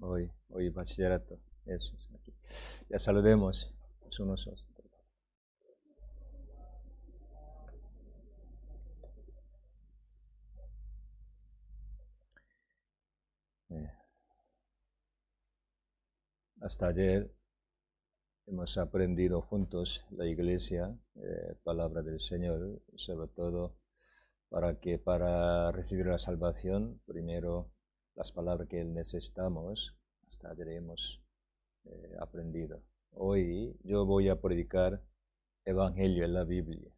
Hoy, hoy bachillerato. Eso es Ya saludemos los unos eh. Hasta ayer hemos aprendido juntos la iglesia, eh, palabra del Señor, sobre todo para que para recibir la salvación, primero las palabras que necesitamos hasta tenemos eh, aprendido. Hoy yo voy a predicar Evangelio en la Biblia.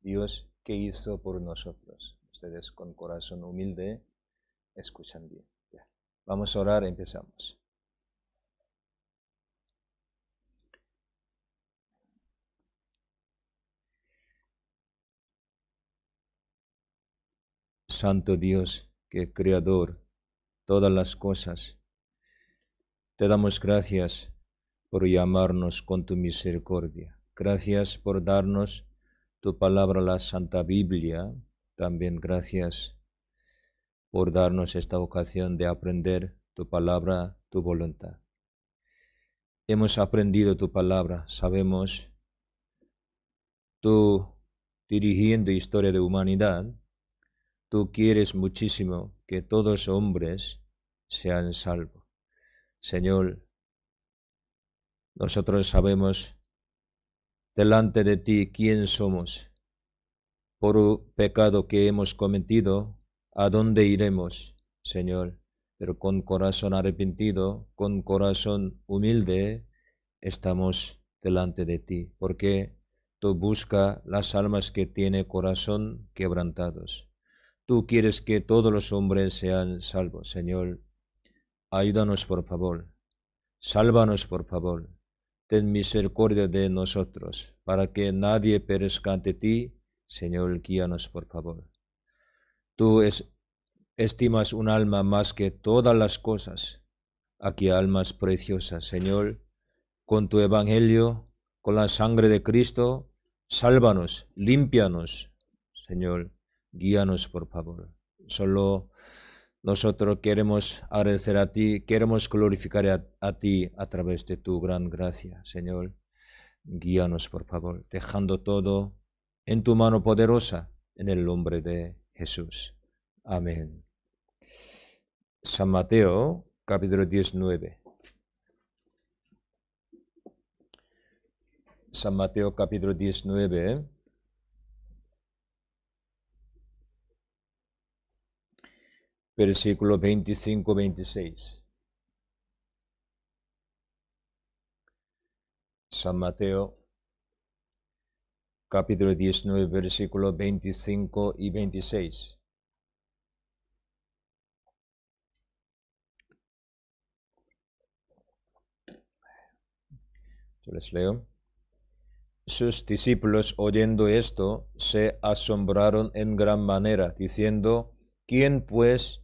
Dios ¿qué hizo por nosotros. Ustedes con corazón humilde escuchan bien. Vamos a orar, empezamos. Santo Dios, que Creador todas las cosas, te damos gracias por llamarnos con tu misericordia. Gracias por darnos tu palabra, la Santa Biblia. También gracias por darnos esta ocasión de aprender tu palabra, tu voluntad. Hemos aprendido tu palabra, sabemos tú dirigiendo historia de humanidad, Tú quieres muchísimo que todos hombres sean salvos. Señor, nosotros sabemos delante de ti quién somos, por pecado que hemos cometido, a dónde iremos, Señor, pero con corazón arrepentido, con corazón humilde, estamos delante de ti, porque tú buscas las almas que tiene corazón quebrantados. Tú quieres que todos los hombres sean salvos, Señor. Ayúdanos, por favor. Sálvanos, por favor. Ten misericordia de nosotros, para que nadie perezca ante ti. Señor, guíanos, por favor. Tú estimas un alma más que todas las cosas. Aquí almas preciosas, Señor. Con tu evangelio, con la sangre de Cristo, sálvanos, límpianos, Señor guíanos por favor. Solo nosotros queremos agradecer a ti, queremos glorificar a, ti a través de tu gran gracia, Señor. Guíanos por favor, dejando todo en tu mano poderosa, en el nombre de Jesús. Amén. San Mateo, capítulo 19. San Mateo, capítulo 19. versículo 25-26. San Mateo, capítulo 19, versículo 25 y 26. Yo les leo. Sus discípulos, oyendo esto, se asombraron en gran manera, diciendo, ¿quién pues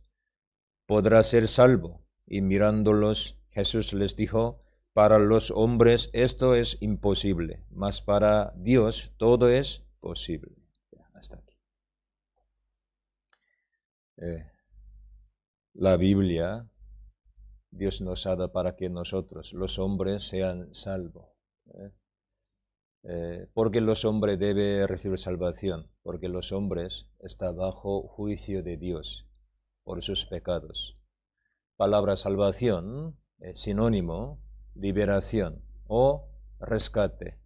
podrá ser salvo. Y mirándolos, Jesús les dijo, para los hombres esto es imposible, mas para Dios todo es posible. Hasta aquí. Eh, la Biblia, Dios nos ha dado para que nosotros, los hombres, sean salvos. ¿eh? Eh, porque los hombres deben recibir salvación, porque los hombres están bajo juicio de Dios por sus pecados. Palabra salvación eh, sinónimo liberación o rescate.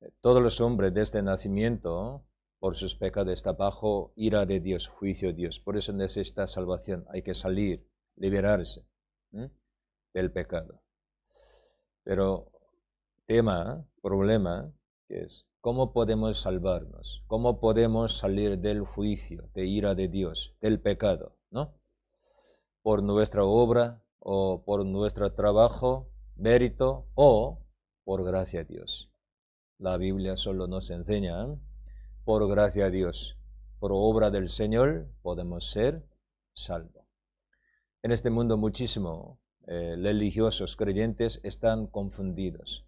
Eh, todos los hombres desde este nacimiento por sus pecados está bajo ira de Dios, juicio de Dios. Por eso necesita salvación. Hay que salir, liberarse del pecado. Pero tema, problema, que es ¿Cómo podemos salvarnos? ¿Cómo podemos salir del juicio, de ira de Dios, del pecado? ¿No? Por nuestra obra o por nuestro trabajo, mérito o por gracia a Dios. La Biblia solo nos enseña, ¿eh? por gracia a Dios, por obra del Señor podemos ser salvos. En este mundo muchísimo eh, religiosos creyentes están confundidos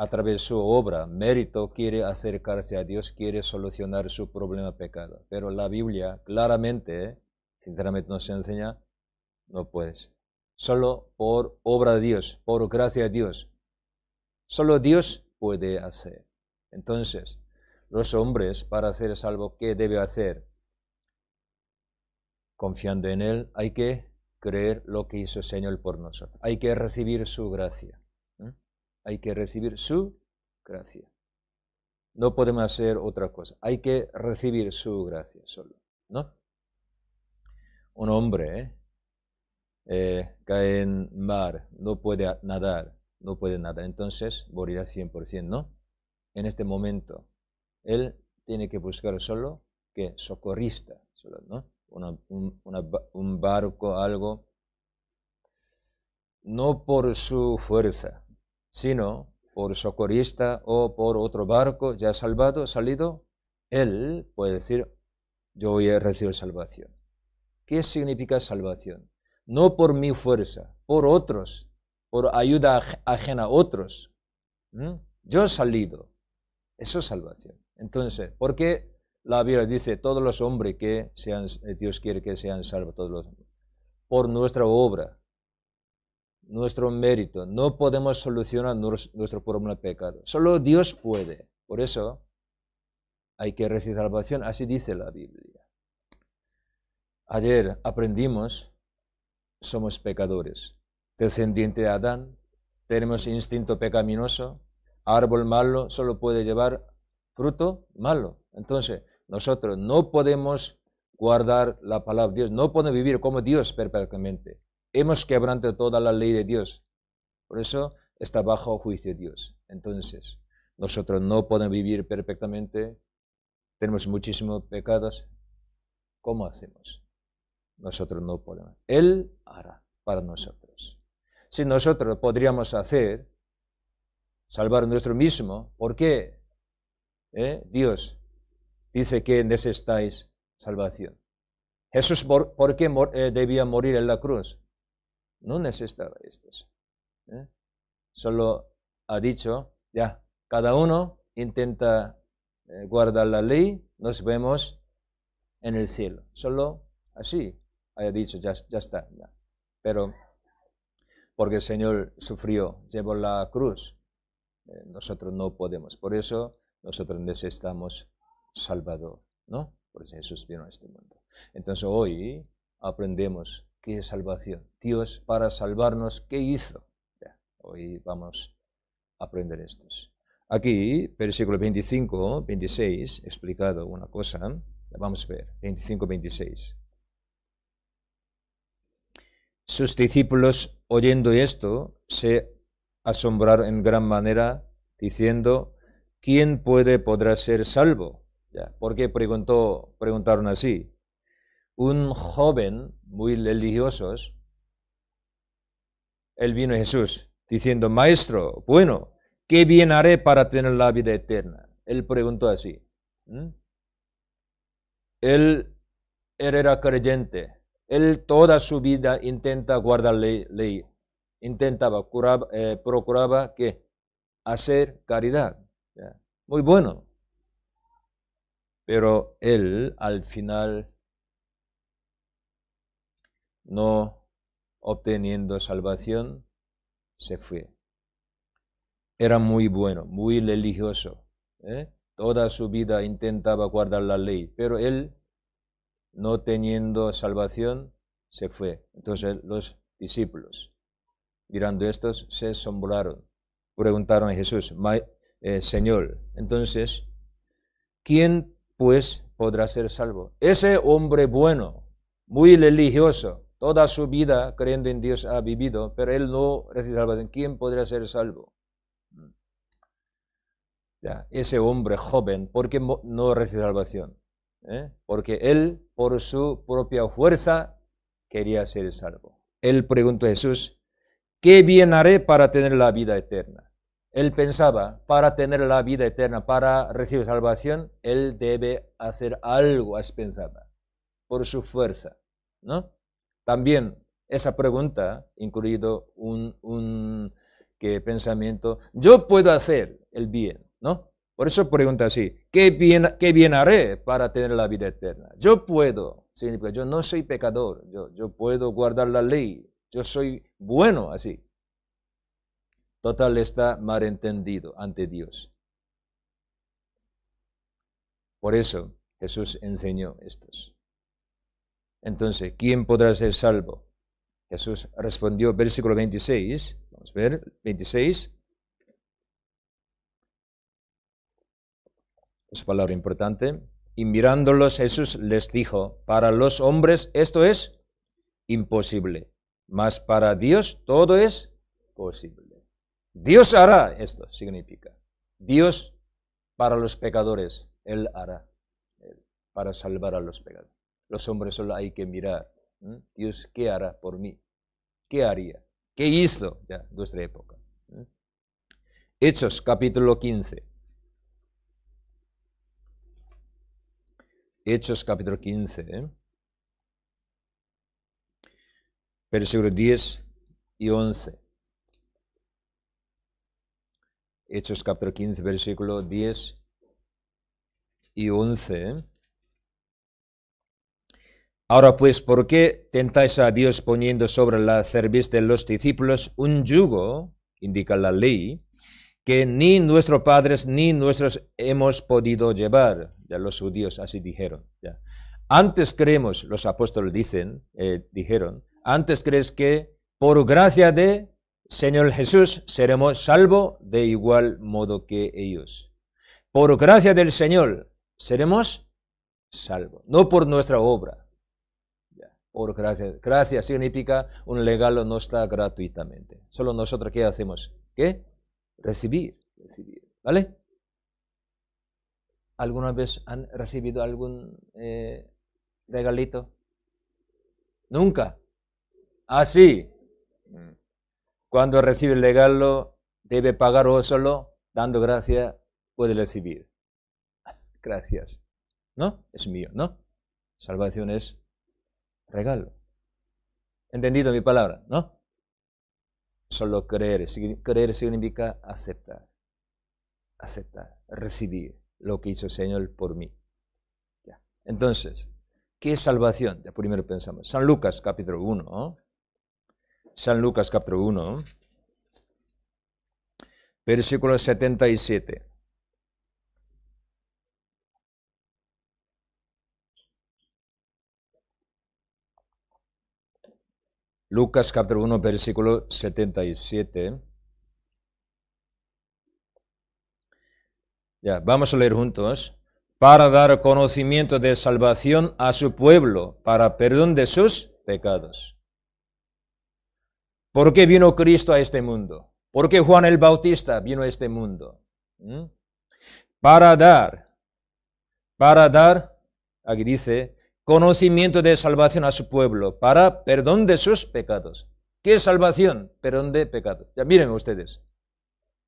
a través de su obra, mérito, quiere acercarse a Dios, quiere solucionar su problema pecado. Pero la Biblia claramente, sinceramente nos enseña, no puedes. Solo por obra de Dios, por gracia de Dios. Solo Dios puede hacer. Entonces, los hombres para hacer salvo, ¿qué debe hacer? Confiando en Él, hay que creer lo que hizo el Señor por nosotros. Hay que recibir su gracia hay que recibir su gracia. No podemos hacer otra cosa. Hay que recibir su gracia solo, ¿no? Un hombre ¿eh? Eh, cae en mar, no puede nadar, no puede nadar, entonces morirá 100%, ¿no? En este momento, él tiene que buscar solo que socorrista, solo, ¿no? un barco, algo, no por su fuerza, sino por socorrista o por otro barco ya salvado, salido, él puede decir, yo voy a recibir salvación. ¿Qué significa salvación? No por mi fuerza, por otros, por ayuda ajena a otros. Yo he salido. Eso es salvación. Entonces, ¿por qué la Biblia dice todos los hombres que sean, eh, Dios quiere que sean salvos, todos los Por nuestra obra, nuestro mérito, no podemos solucionar nuestro problema de pecado. Solo Dios puede. Por eso hay que recibir salvación, así dice la Biblia. Ayer aprendimos, somos pecadores, descendiente de Adán, tenemos instinto pecaminoso, árbol malo solo puede llevar fruto malo. Entonces, nosotros no podemos guardar la palabra de Dios, no podemos vivir como Dios perfectamente. Hemos quebrado toda la ley de Dios. Por eso está bajo juicio de Dios. Entonces, nosotros no podemos vivir perfectamente. Tenemos muchísimos pecados. ¿Cómo hacemos? Nosotros no podemos. Él hará para nosotros. Si nosotros podríamos hacer, salvar nuestro mismo, ¿por qué? ¿Eh? Dios dice que necesitáis salvación. Jesús, ¿por, qué eh, debía morir en la cruz? No necesitaba esto. ¿eh? Solo ha dicho, ya, cada uno intenta eh, guardar la ley, nos vemos en el cielo. Solo así haya dicho, ya, está. Pero porque el Señor sufrió, llevó la cruz, eh, nosotros no podemos. Por eso nosotros necesitamos Salvador, ¿no? Por eso Jesús vino a este mundo. Entonces hoy aprendemos salvación. Dios para salvarnos, ¿qué hizo? hoy vamos a aprender esto. Aquí, versículo 25, 26, explicado una cosa. vamos a ver, 25, 26. Sus discípulos, oyendo esto, se asombraron en gran manera, diciendo, ¿quién puede podrá ser salvo? Ya, ¿Por qué preguntó, preguntaron así? un joven muy religioso, él vino a Jesús diciendo, Maestro, bueno, ¿qué bien haré para tener la vida eterna? Él preguntó así. Él, era creyente. Él toda su vida intenta guardar ley, intentaba, eh, procuraba que hacer caridad. Muy bueno. Pero él al final no obteniendo salvación, se fue. Era muy bueno, muy religioso. ¿eh? Toda su vida intentaba guardar la ley, pero él, no teniendo salvación, se fue. Entonces los discípulos, mirando estos, se asombraron. Preguntaron a Jesús, eh, Señor, entonces, ¿quién pues podrá ser salvo? Ese hombre bueno, muy religioso, Toda su vida creyendo en Dios ha vivido, pero él no recibe salvación. ¿Quién podría ser salvo? Mm. Ya, ese hombre joven, ¿por qué no recibe salvación? ¿Eh? Porque él, por su propia fuerza, quería ser salvo. Él preguntó a Jesús, ¿qué bien haré para tener la vida eterna? Él pensaba, para tener la vida eterna, para recibir salvación, él debe hacer algo, así pensaba, por su fuerza, ¿no? También esa pregunta, incluido un, pensamiento, yo puedo hacer el bien, ¿no? Por eso pregunta así, ¿qué bien, bien haré para tener la vida eterna? Yo puedo, significa, yo no soy pecador, yo, yo puedo guardar la ley, yo soy bueno así. Total está malentendido ante Dios. Por eso Jesús enseñó estos. Entonces, ¿quién podrá ser salvo? Jesús respondió, versículo 26, vamos a ver, 26. Es palabra importante. Y mirándolos Jesús les dijo, para los hombres esto es imposible, mas para Dios todo es posible. Dios hará esto, significa. Dios para los pecadores, Él hará, para salvar a los pecadores. Los hombres solo hay que mirar. Dios, ¿qué hará por mí? ¿Qué haría? ¿Qué hizo ya nuestra época? Hechos capítulo 15. Hechos capítulo 15. ¿eh? Versículo 10 y 11. Hechos capítulo 15, versículo 10 y 11. Ahora pues, ¿por qué tentáis a Dios poniendo sobre la cerviz de los discípulos un yugo, indica la ley, que ni nuestros padres ni nuestros hemos podido llevar? Ya los judíos así dijeron. Ya. Antes creemos, los apóstoles dicen, eh, dijeron, antes crees que por gracia de Señor Jesús seremos salvos de igual modo que ellos. Por gracia del Señor seremos salvos, no por nuestra obra gracias. Gracias significa un regalo no está gratuitamente. Solo nosotros qué hacemos? ¿Qué? Recibir, ¿Vale? ¿Alguna vez han recibido algún eh, regalito? Nunca. Así. Ah, mm. Cuando recibe el regalo, debe pagar o solo, dando gracias, puede recibir. Gracias. ¿No? Es mío, ¿no? Salvación es regalo. ¿Entendido mi palabra? ¿No? Solo creer. Creer significa aceptar. Aceptar, recibir lo que hizo el Señor por mí. Ya. Entonces, ¿qué es salvación? Ya primero pensamos. San Lucas capítulo 1. San Lucas capítulo 1. Versículo 77. Lucas capítulo 1, versículo 77. Ya, vamos a leer juntos. Para dar conocimiento de salvación a su pueblo, para perdón de sus pecados. ¿Por qué vino Cristo a este mundo? ¿Por qué Juan el Bautista vino a este mundo? ¿Mm? Para dar, para dar, aquí dice, conocimiento de salvación a su pueblo para perdón de sus pecados. ¿Qué es salvación? Perdón de pecados. Ya miren ustedes,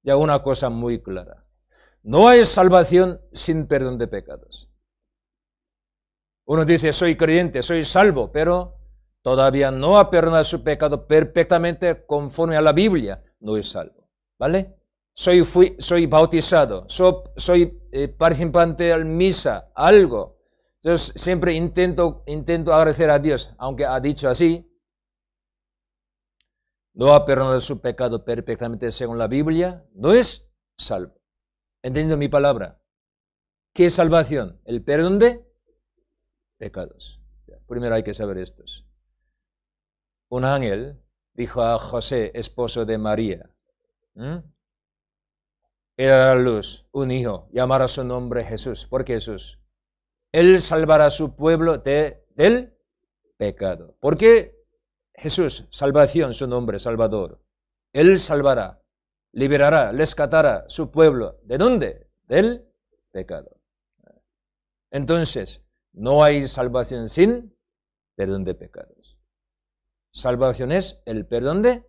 ya una cosa muy clara. No hay salvación sin perdón de pecados. Uno dice, soy creyente, soy salvo, pero todavía no ha perdonado su pecado perfectamente conforme a la Biblia, no es salvo. ¿Vale? Soy, soy bautizado, soy eh, participante al misa, algo, entonces, siempre intento, intento agradecer a Dios, aunque ha dicho así. No ha perdonado su pecado perfectamente según la Biblia. No es salvo. Entendiendo mi palabra. ¿Qué es salvación? El perdón de pecados. Primero hay que saber estos. Un ángel dijo a José, esposo de María, Era la luz, un hijo, llamará su nombre Jesús. ¿Por Jesús? Él salvará a su pueblo de, del pecado. ¿Por qué Jesús, salvación, su nombre, Salvador. Él salvará, liberará, rescatará su pueblo. ¿De dónde? Del pecado. Entonces, no hay salvación sin perdón de pecados. Salvación es el perdón de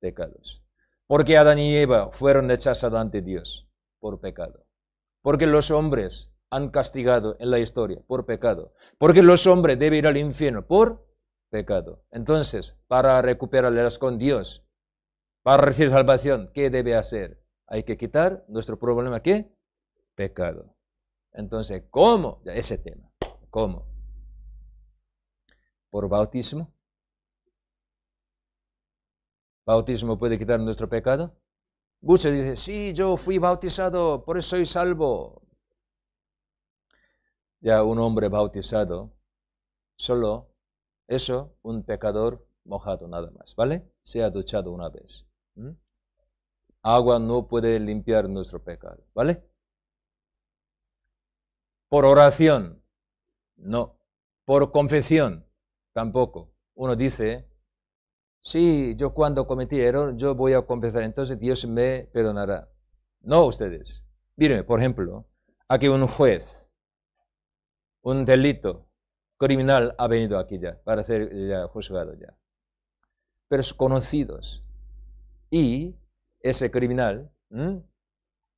pecados. Porque Adán y Eva fueron rechazados ante Dios por pecado. Porque los hombres han castigado en la historia por pecado, porque los hombres deben ir al infierno por pecado. Entonces, para recuperarlas con Dios, para recibir salvación, ¿qué debe hacer? Hay que quitar nuestro problema, ¿qué? Pecado. Entonces, ¿cómo? ese tema, ¿cómo? Por bautismo. ¿Bautismo puede quitar nuestro pecado? Muchos dice sí, yo fui bautizado, por eso soy salvo ya un hombre bautizado, solo eso, un pecador mojado nada más, ¿vale? Se ha duchado una vez. Agua no puede limpiar nuestro pecado, ¿vale? Por oración, no. Por confesión, tampoco. Uno dice, sí, yo cuando cometí error, yo voy a confesar, entonces Dios me perdonará. No ustedes. Miren, por ejemplo, aquí un juez un delito criminal ha venido aquí ya para ser juzgado ya. Pero conocidos. Y ese criminal,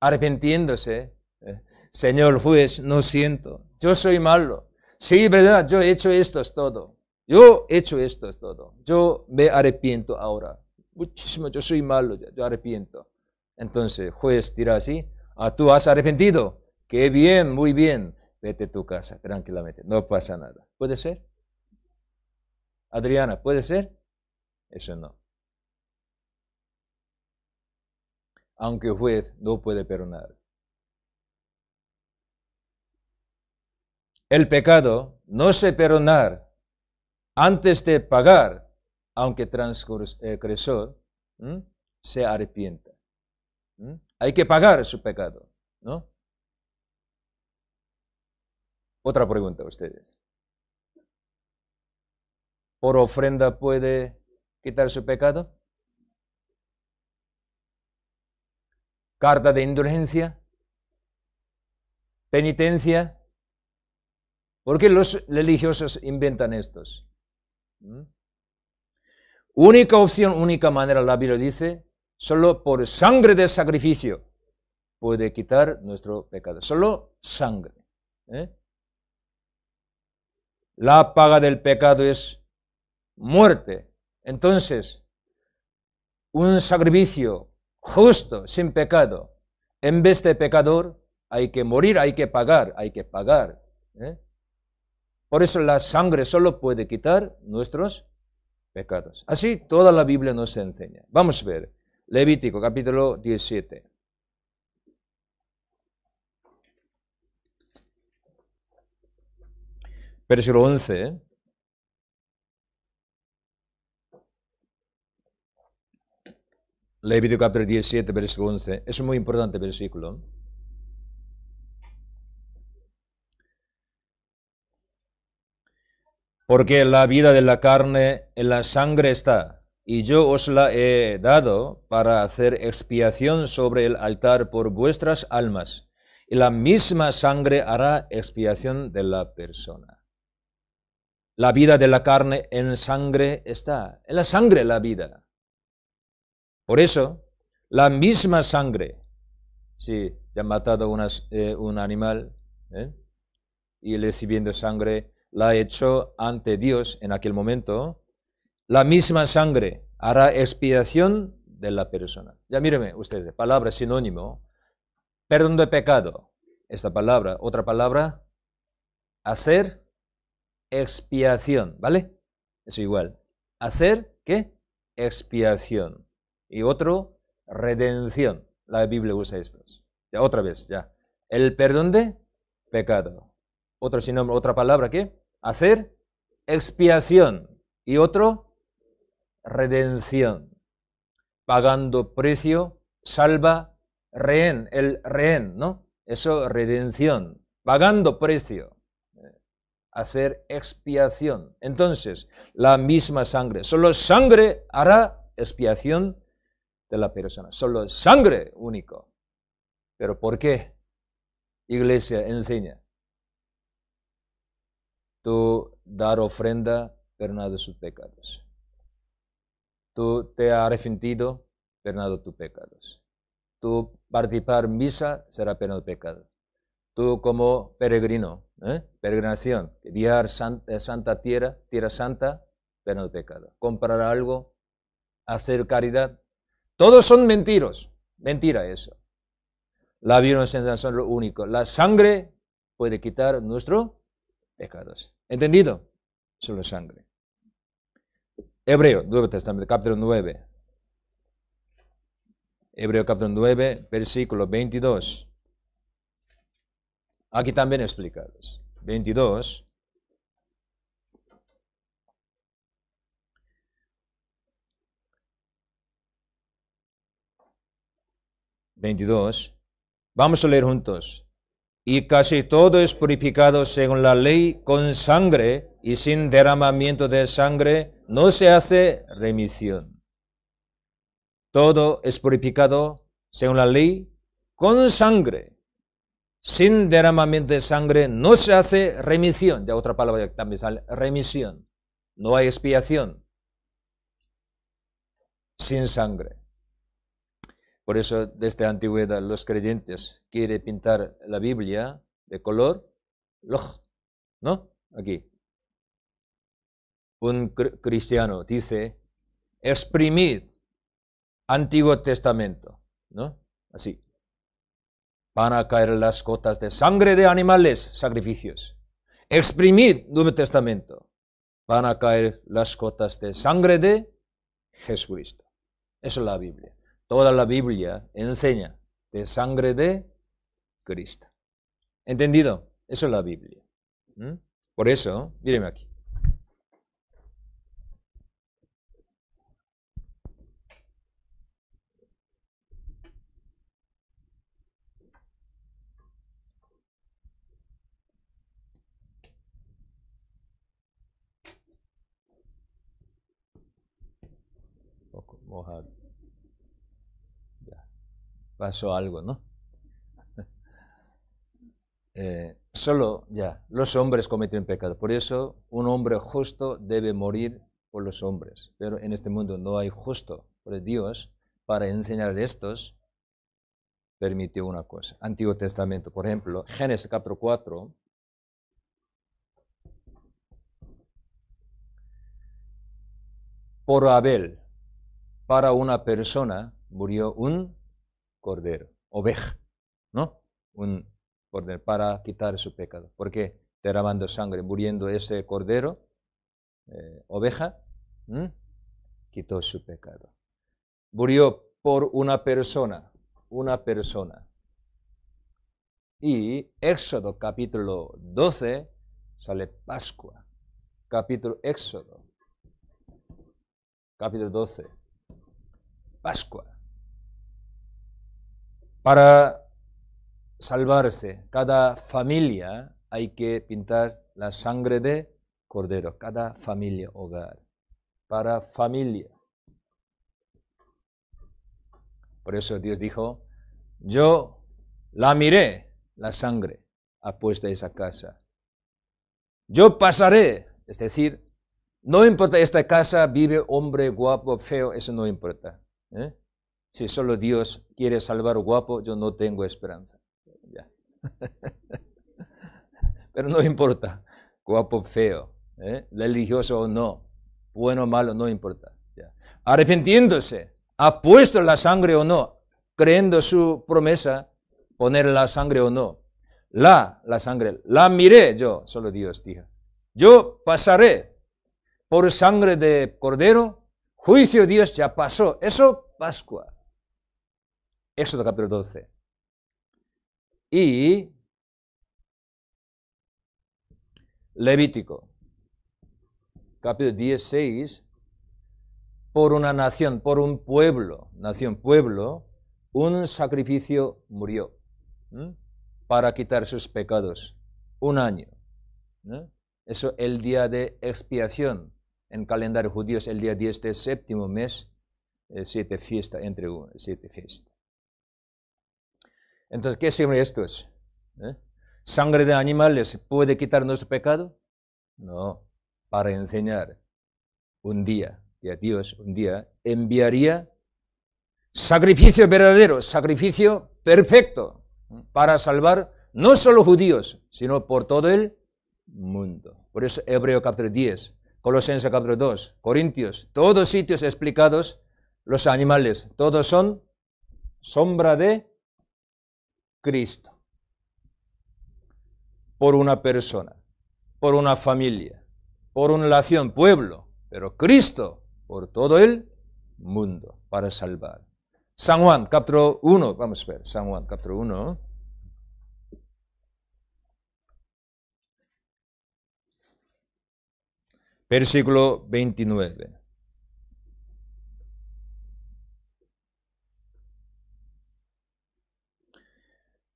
arrepentiéndose, arrepintiéndose, ¿eh? Señor juez, no siento, yo soy malo. Sí, verdad, yo he hecho esto es todo. Yo he hecho esto es todo. Yo me arrepiento ahora. Muchísimo, yo soy malo, yo arrepiento. Entonces, juez dirá así, ¿a ah, tú has arrepentido. Qué bien, muy bien Vete a tu casa tranquilamente, no pasa nada. ¿Puede ser? Adriana, ¿puede ser? Eso no. Aunque el juez no puede perdonar. El pecado no se perdonar antes de pagar, aunque transgresor se arrepienta. Hay que pagar su pecado, ¿no? Otra pregunta a ustedes. ¿Por ofrenda puede quitar su pecado? ¿Carta de indulgencia? ¿Penitencia? ¿Por qué los religiosos inventan estos? ¿Mm? Única opción, única manera, la Biblia dice, solo por sangre de sacrificio puede quitar nuestro pecado. Solo sangre. ¿eh? La paga del pecado es muerte. Entonces, un sacrificio justo, sin pecado, en vez de pecador, hay que morir, hay que pagar, hay que pagar. ¿eh? Por eso la sangre solo puede quitar nuestros pecados. Así toda la Biblia nos enseña. Vamos a ver. Levítico capítulo 17. versículo 11. ¿eh? Levítico capítulo 17, versículo 11. Es un muy importante versículo. Porque la vida de la carne en la sangre está, y yo os la he dado para hacer expiación sobre el altar por vuestras almas, y la misma sangre hará expiación de la persona. La vida de la carne en sangre está. En la sangre la vida. Por eso, la misma sangre, si ya han matado eh, un animal ¿eh? y recibiendo sangre, la echó ante Dios en aquel momento, la misma sangre hará expiación de la persona. Ya míreme ustedes, palabra sinónimo, perdón de pecado, esta palabra, otra palabra, hacer expiación, ¿vale? Eso igual. Hacer, ¿qué? Expiación. Y otro, redención. La Biblia usa estos. Ya, otra vez, ya. El perdón de pecado. Otro sinónimo, otra palabra, ¿qué? Hacer expiación. Y otro, redención. Pagando precio, salva rehén, el rehén, ¿no? Eso, redención. Pagando precio hacer expiación. Entonces, la misma sangre, solo sangre hará expiación de la persona, solo sangre único. Pero ¿por qué? Iglesia enseña. Tú dar ofrenda, perdona sus pecados. Tú te has arrepentido, perdonado tus pecados. Tú participar misa será de pecado tú como peregrino, ¿eh? peregrinación, viajar eh, santa tierra, tierra santa, pero no pecado. Comprar algo, hacer caridad, todos son mentiros, mentira eso. La no son lo único. La sangre puede quitar nuestros pecados. ¿Entendido? Solo sangre. Hebreo, Nuevo Testamento, capítulo 9. Hebreo capítulo 9, versículo 22 aquí también explicados. 22. 22. Vamos a leer juntos. Y casi todo es purificado según la ley con sangre y sin derramamiento de sangre no se hace remisión. Todo es purificado según la ley con sangre sin derramamiento de sangre no se hace remisión. Ya otra palabra también sale remisión. No hay expiación sin sangre. Por eso desde antigüedad los creyentes quieren pintar la Biblia de color ¿no? Aquí. Un cristiano dice, exprimid Antiguo Testamento, ¿no? Así. Van a caer las gotas de sangre de animales, sacrificios. Exprimid Nuevo Testamento. Van a caer las gotas de sangre de Jesucristo. Eso es la Biblia. Toda la Biblia enseña de sangre de Cristo. ¿Entendido? Eso es la Biblia. ¿Mm? Por eso, míreme aquí. Pasó algo, ¿no? Eh, solo, ya, los hombres cometen pecado. Por eso un hombre justo debe morir por los hombres. Pero en este mundo no hay justo. Por Dios, para enseñar estos, permitió una cosa. Antiguo Testamento, por ejemplo, Génesis capítulo 4. Por Abel, para una persona murió un cordero, oveja, ¿no? Un cordero para quitar su pecado. Porque derramando sangre, muriendo ese cordero, eh, oveja, quitó su pecado. Murió por una persona, una persona. Y Éxodo capítulo 12 sale Pascua. Capítulo Éxodo, capítulo 12. Pascua, para salvarse, cada familia hay que pintar la sangre de cordero, cada familia, hogar, para familia. Por eso Dios dijo, yo la miré, la sangre apuesta a esa casa. Yo pasaré, es decir, no importa esta casa, vive hombre guapo, feo, eso no importa. ¿Eh? Si solo Dios quiere salvar guapo, yo no tengo esperanza. Pero no importa, guapo feo, ¿eh? religioso o no, bueno o malo, no importa. Ya. Arrepintiéndose, ha puesto la sangre o no, creyendo su promesa, poner la sangre o no. La, la sangre, la miré yo, solo Dios dijo. Yo pasaré por sangre de cordero, juicio Dios ya pasó. Eso Pascua. Éxodo capítulo 12. Y Levítico, capítulo 16, por una nación, por un pueblo, nación, pueblo, un sacrificio murió para quitar sus pecados. Un año. Eso el día de expiación. En calendario judío es el día 10 del séptimo mes eh, siete fiestas, entre siete fiestas. Entonces, ¿qué son estos? ¿eh? ¿Sangre de animales puede quitar nuestro pecado? No, para enseñar un día que Dios un día enviaría sacrificio verdadero, sacrificio perfecto ¿eh? para salvar no solo judíos, sino por todo el mundo. Por eso Hebreo capítulo 10, Colosenses capítulo 2, Corintios, todos sitios explicados los animales, todos son sombra de Cristo. Por una persona, por una familia, por una nación, pueblo, pero Cristo por todo el mundo para salvar. San Juan, capítulo 1, vamos a ver, San Juan, capítulo 1. Versículo 29.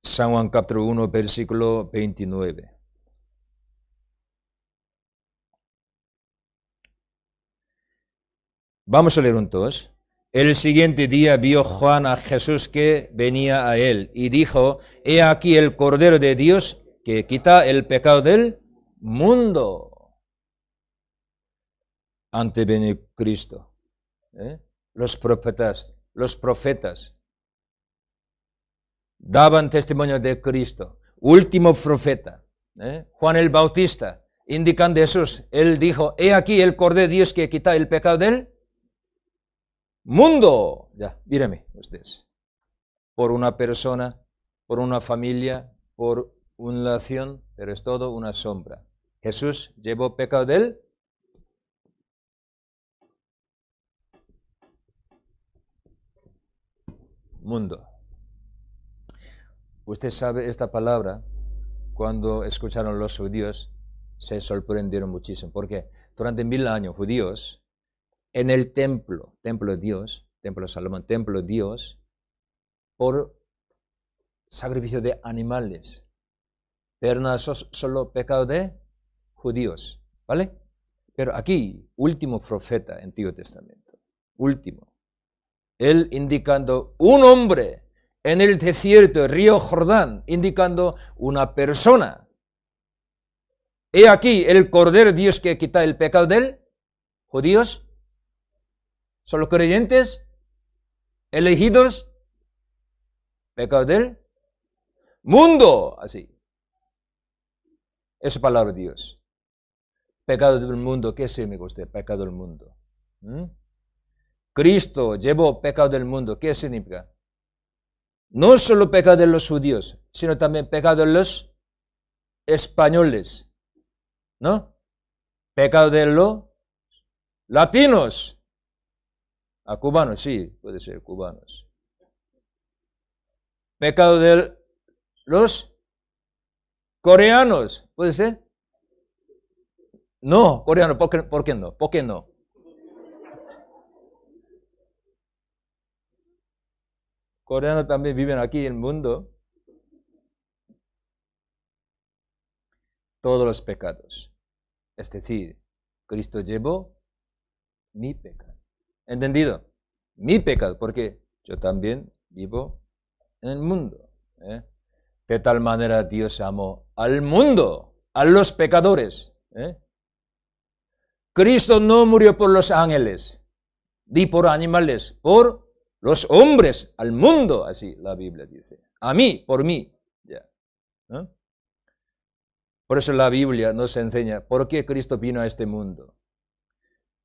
San Juan capítulo 1, versículo 29. Vamos a leer un juntos. El siguiente día vio Juan a Jesús que venía a él y dijo, He aquí el Cordero de Dios que quita el pecado del mundo. Ante Cristo. ¿eh? Los profetas, los profetas daban testimonio de Cristo, último profeta, ¿eh? Juan el Bautista, indican Jesús. Él dijo, he aquí el Cordero de Dios que quita el pecado del mundo. Ya, míreme ustedes. Por una persona, por una familia, por una nación, pero es todo una sombra. Jesús llevó pecado del mundo. Usted sabe esta palabra, cuando escucharon los judíos, se sorprendieron muchísimo. Porque durante mil años judíos, en el templo, templo de Dios, templo de Salomón, templo de Dios, por sacrificio de animales. Pero no es solo pecado de judíos, ¿vale? Pero aquí, último profeta en Antiguo Testamento, último, él indicando un hombre en el desierto, río Jordán, indicando una persona. He aquí el Cordero Dios que quita el pecado del judíos. Son los creyentes elegidos, pecado del mundo, así. Esa palabra de Dios. Pecado del mundo, ¿qué significa usted? Pecado del mundo. Cristo llevó pecado del mundo, ¿qué significa? No solo pecado de los judíos, sino también pecado de los españoles, ¿no? Pecado de los latinos. A cubanos, sí, puede ser cubanos. Pecado de los coreanos, puede ser. No, coreano, ¿por por qué no? ¿Por qué no? coreanos también viven aquí en el mundo, todos los pecados. Es decir, Cristo llevó mi pecado. ¿Entendido? Mi pecado, porque yo también vivo en el mundo. ¿eh? De tal manera Dios amó al mundo, a los pecadores. ¿eh? Cristo no murió por los ángeles, ni por animales, por los hombres, al mundo, así la Biblia dice. A mí, por mí. Por eso la Biblia nos enseña por qué Cristo vino a este mundo.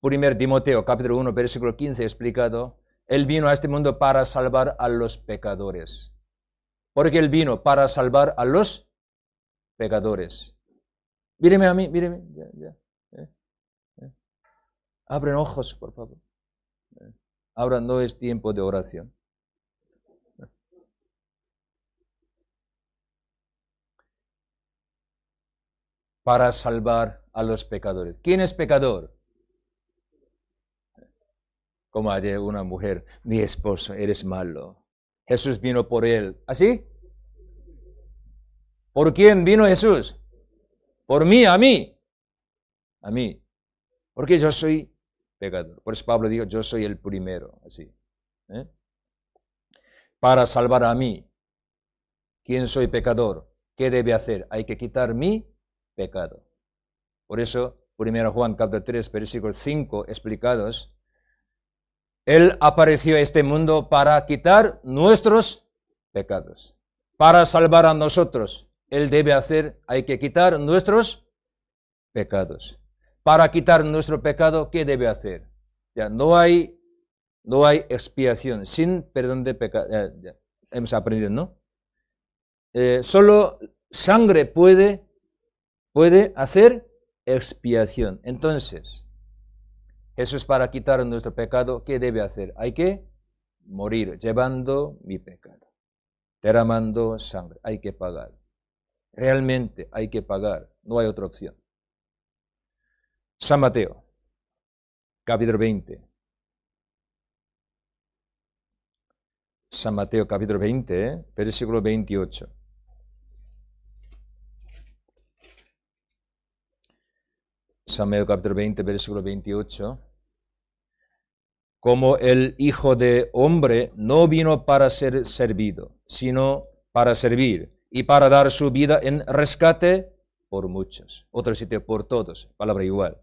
primer Timoteo capítulo 1 versículo 15 explicado, Él vino a este mundo para salvar a los pecadores. Porque Él vino para salvar a los pecadores. Míreme a mí, míreme. ¿Eh? ¿Eh? Abren ojos, por favor. Ahora no es tiempo de oración. Para salvar a los pecadores. ¿Quién es pecador? Como hay una mujer, mi esposo, eres malo. Jesús vino por él. ¿Así? ¿Ah, ¿Por quién vino Jesús? Por mí, a mí. A mí. Porque yo soy por eso Pablo dijo, yo soy el primero, así. ¿eh? Para salvar a mí, quien soy pecador, ¿qué debe hacer? Hay que quitar mi pecado. Por eso, 1 Juan capítulo 3, versículo 5, explicados, Él apareció a este mundo para quitar nuestros pecados. Para salvar a nosotros, Él debe hacer, hay que quitar nuestros pecados para quitar nuestro pecado, ¿qué debe hacer? Ya, no hay, no hay expiación sin perdón de pecado. hemos aprendido, ¿no? Eh, solo sangre puede, puede hacer expiación. Entonces, eso es para quitar nuestro pecado. ¿Qué debe hacer? Hay que morir llevando mi pecado, derramando sangre. Hay que pagar. Realmente hay que pagar. No hay otra opción. San Mateo, capítulo 20. San Mateo, capítulo 20, ¿eh? versículo 28. San Mateo, capítulo 20, versículo 28. Como el Hijo de Hombre no vino para ser servido, sino para servir y para dar su vida en rescate por muchos. Otro sitio, por todos. Palabra igual.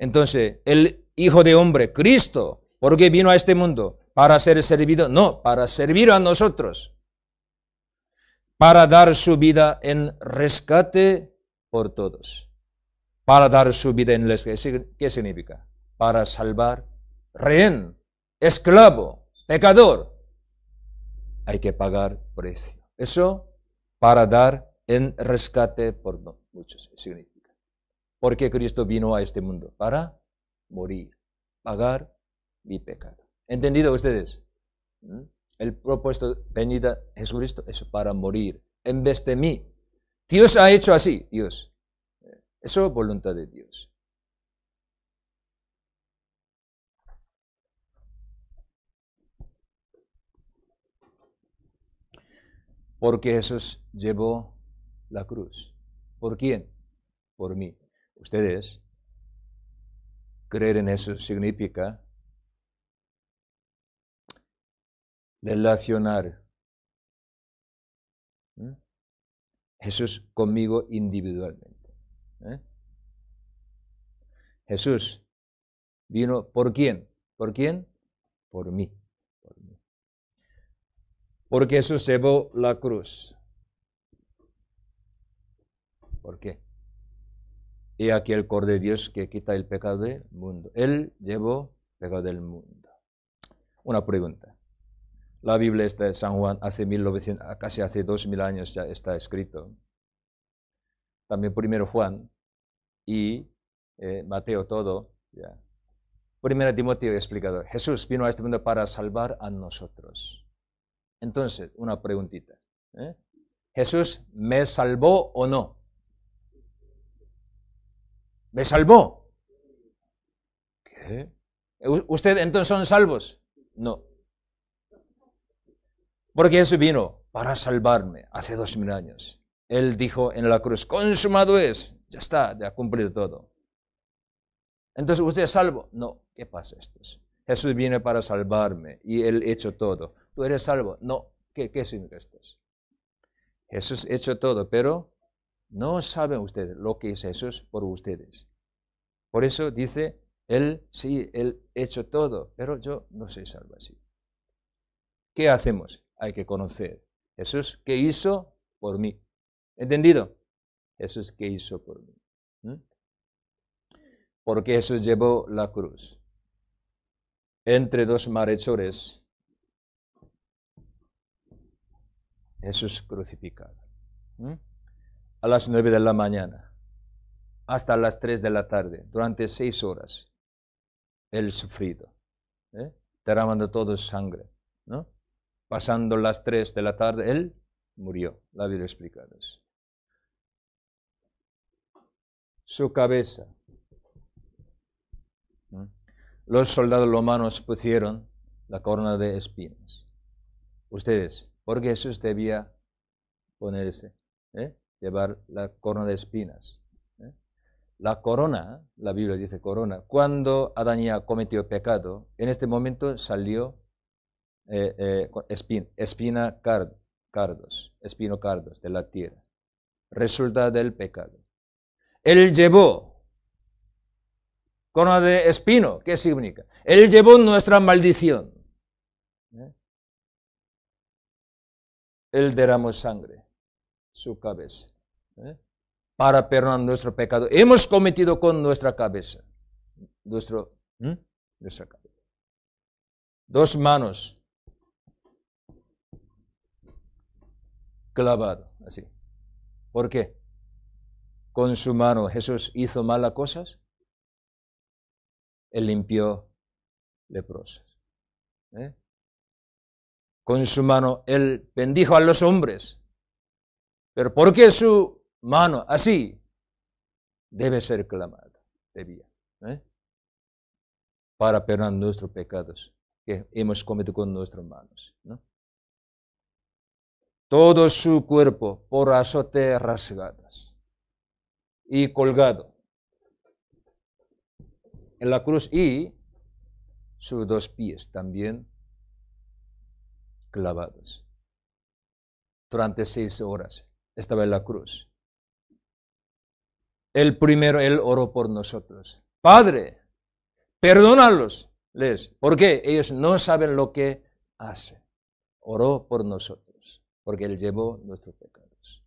Entonces, el Hijo de Hombre, Cristo, ¿por qué vino a este mundo? ¿Para ser servido? No, para servir a nosotros. Para dar su vida en rescate por todos. Para dar su vida en rescate. ¿Qué significa? Para salvar rehén, esclavo, pecador. Hay que pagar precio. Eso para dar en rescate por muchos. Significa. ¿Por qué Cristo vino a este mundo para morir, pagar mi pecado. ¿Entendido ustedes? ¿Mm? El propósito venida Jesucristo es para morir en vez de mí. Dios ha hecho así, Dios. Eso es voluntad de Dios. Porque Jesús llevó la cruz. ¿Por quién? Por mí ustedes, creer en eso significa relacionar Jesús conmigo individualmente. ¿eh? Jesús vino por quién? ¿Por quién? Por mí. Por mí. Porque Jesús llevó la cruz. ¿Por qué? Y aquí el coro de Dios que quita el pecado del mundo. Él llevó el pecado del mundo. Una pregunta. La Biblia está de San Juan hace ah, casi hace 2000 años ya está escrito. También primero Juan y eh, Mateo todo. Primero Timoteo explicado. Jesús vino a este mundo para salvar a nosotros. Entonces, una preguntita. ¿eh? ¿Jesús me salvó o no? me salvó. ¿Qué? ¿Usted entonces son salvos? No. Porque Jesús vino para salvarme hace dos mil años. Él dijo en la cruz, consumado es, ya está, ya ha cumplido todo. Entonces, ¿usted es salvo? No, ¿qué pasa esto? Jesús viene para salvarme y Él hecho todo. ¿Tú eres salvo? No, ¿qué, qué significa esto? Jesús hecho todo, pero no saben ustedes lo que es Jesús por ustedes. Por eso dice, Él sí, Él hecho todo, pero yo no soy salvo así. ¿Qué hacemos? Hay que conocer. Jesús, ¿qué hizo por mí? ¿Entendido? Jesús, ¿qué hizo por mí? ¿Mm? Porque Jesús llevó la cruz entre dos marechores. Jesús crucificado. ¿Mm? a las 9 de la mañana hasta las 3 de la tarde, durante seis horas, el sufrido, ¿eh? derramando todo sangre, ¿no? Pasando las 3 de la tarde, él murió, la vida explica eso. Su cabeza. Los soldados romanos pusieron la corona de espinas. Ustedes, porque Jesús debía ponerse? ¿eh? llevar la corona de espinas. ¿eh? La corona, la Biblia dice corona, cuando Adán ya cometió pecado, en este momento salió eh, eh, espina, card, cardos, espino cardos de la tierra, resulta del pecado. Él llevó corona de espino, ¿qué significa? Él llevó nuestra maldición. Él derramó sangre su cabeza. ¿eh? Para perdonar nuestro pecado. Hemos cometido con nuestra cabeza. Nuestro, Nuestra cabeza. Dos manos. Clavado, así. ¿Por qué? Con su mano Jesús hizo malas cosas. Él limpió leprosas. ¿eh? Con su mano Él bendijo a los hombres pero porque su mano así debe ser clamada, debía, ¿eh? para perdonar nuestros pecados que hemos cometido con nuestras manos. Todo su cuerpo por azote rasgadas y colgado en la cruz y sus dos pies también clavados durante seis horas estaba en la cruz. El primero, Él oró por nosotros. Padre, perdónalos, les, porque ellos no saben lo que hacen. Oró por nosotros, porque Él llevó nuestros pecados.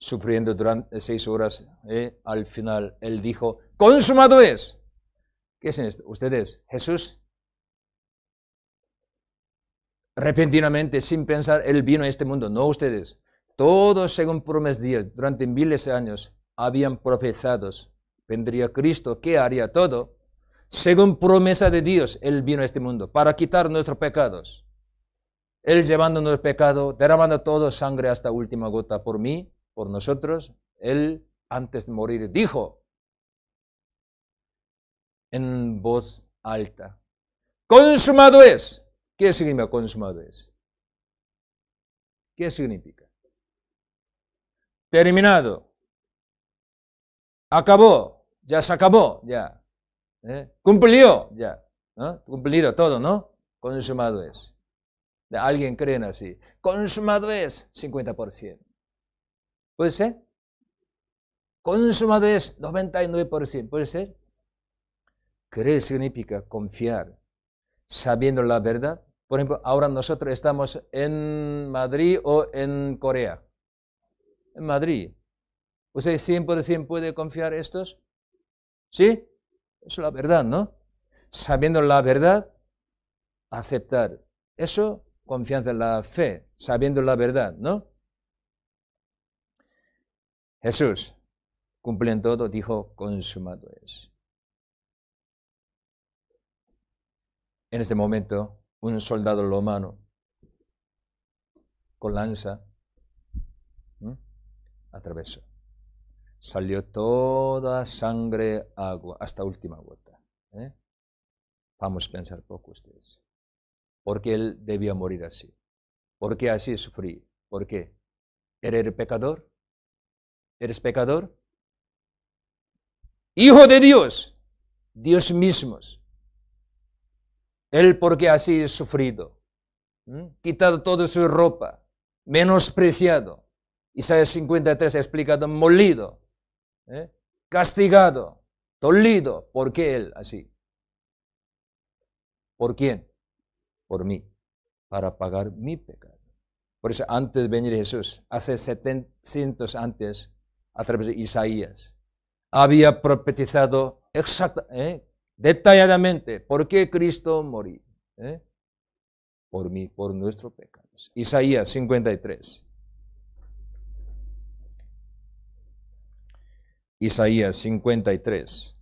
Sufriendo durante seis horas, ¿eh? al final Él dijo, consumado es. ¿Qué es esto? Ustedes, Jesús repentinamente, sin pensar, Él vino a este mundo, no ustedes. Todos, según promesas durante miles de años, habían profetizado Vendría Cristo, que haría todo. Según promesa de Dios, Él vino a este mundo para quitar nuestros pecados. Él llevando nuestro pecado, derramando toda sangre hasta última gota por mí, por nosotros. Él, antes de morir, dijo en voz alta, consumado es ¿Qué significa consumado es? ¿Qué significa? Terminado. Acabó. Ya se acabó. Ya. ¿Eh? Cumplió. Ya. Cumplido todo, ¿no? Consumado es. Alguien cree en así. Consumado es 50%. ¿Puede ser? Consumado es 99%. ¿Puede ser? Creer significa confiar, sabiendo la verdad. Por ejemplo, ahora nosotros estamos en Madrid o en Corea. En Madrid. ¿Usted 100% puede confiar estos? ¿Sí? Es la verdad, ¿no? Sabiendo la verdad, aceptar. Eso, confianza en la fe, sabiendo la verdad, ¿no? Jesús, cumpliendo todo, dijo, consumado es. en este momento un soldado romano con lanza atravesó. Salió toda sangre, agua, hasta última gota. ¿eh? Vamos a pensar poco ustedes. ¿Por qué él debía morir así? ¿Por qué así sufrí? ¿Por qué? ¿Eres pecador? ¿Eres pecador? Hijo de Dios, Dios mismo. Él porque así es sufrido, quitado toda su ropa, menospreciado. Isaías 53 ha explicado, molido, ¿eh? castigado, dolido. ¿Por qué Él así? ¿Por quién? Por mí, para pagar mi pecado. Por eso antes de venir Jesús, hace 700 antes, a través de Isaías, había profetizado exactamente... ¿eh? detalladamente por qué Cristo morí ¿Eh? Por mí, por nuestros pecados. Isaías 53. Isaías 53.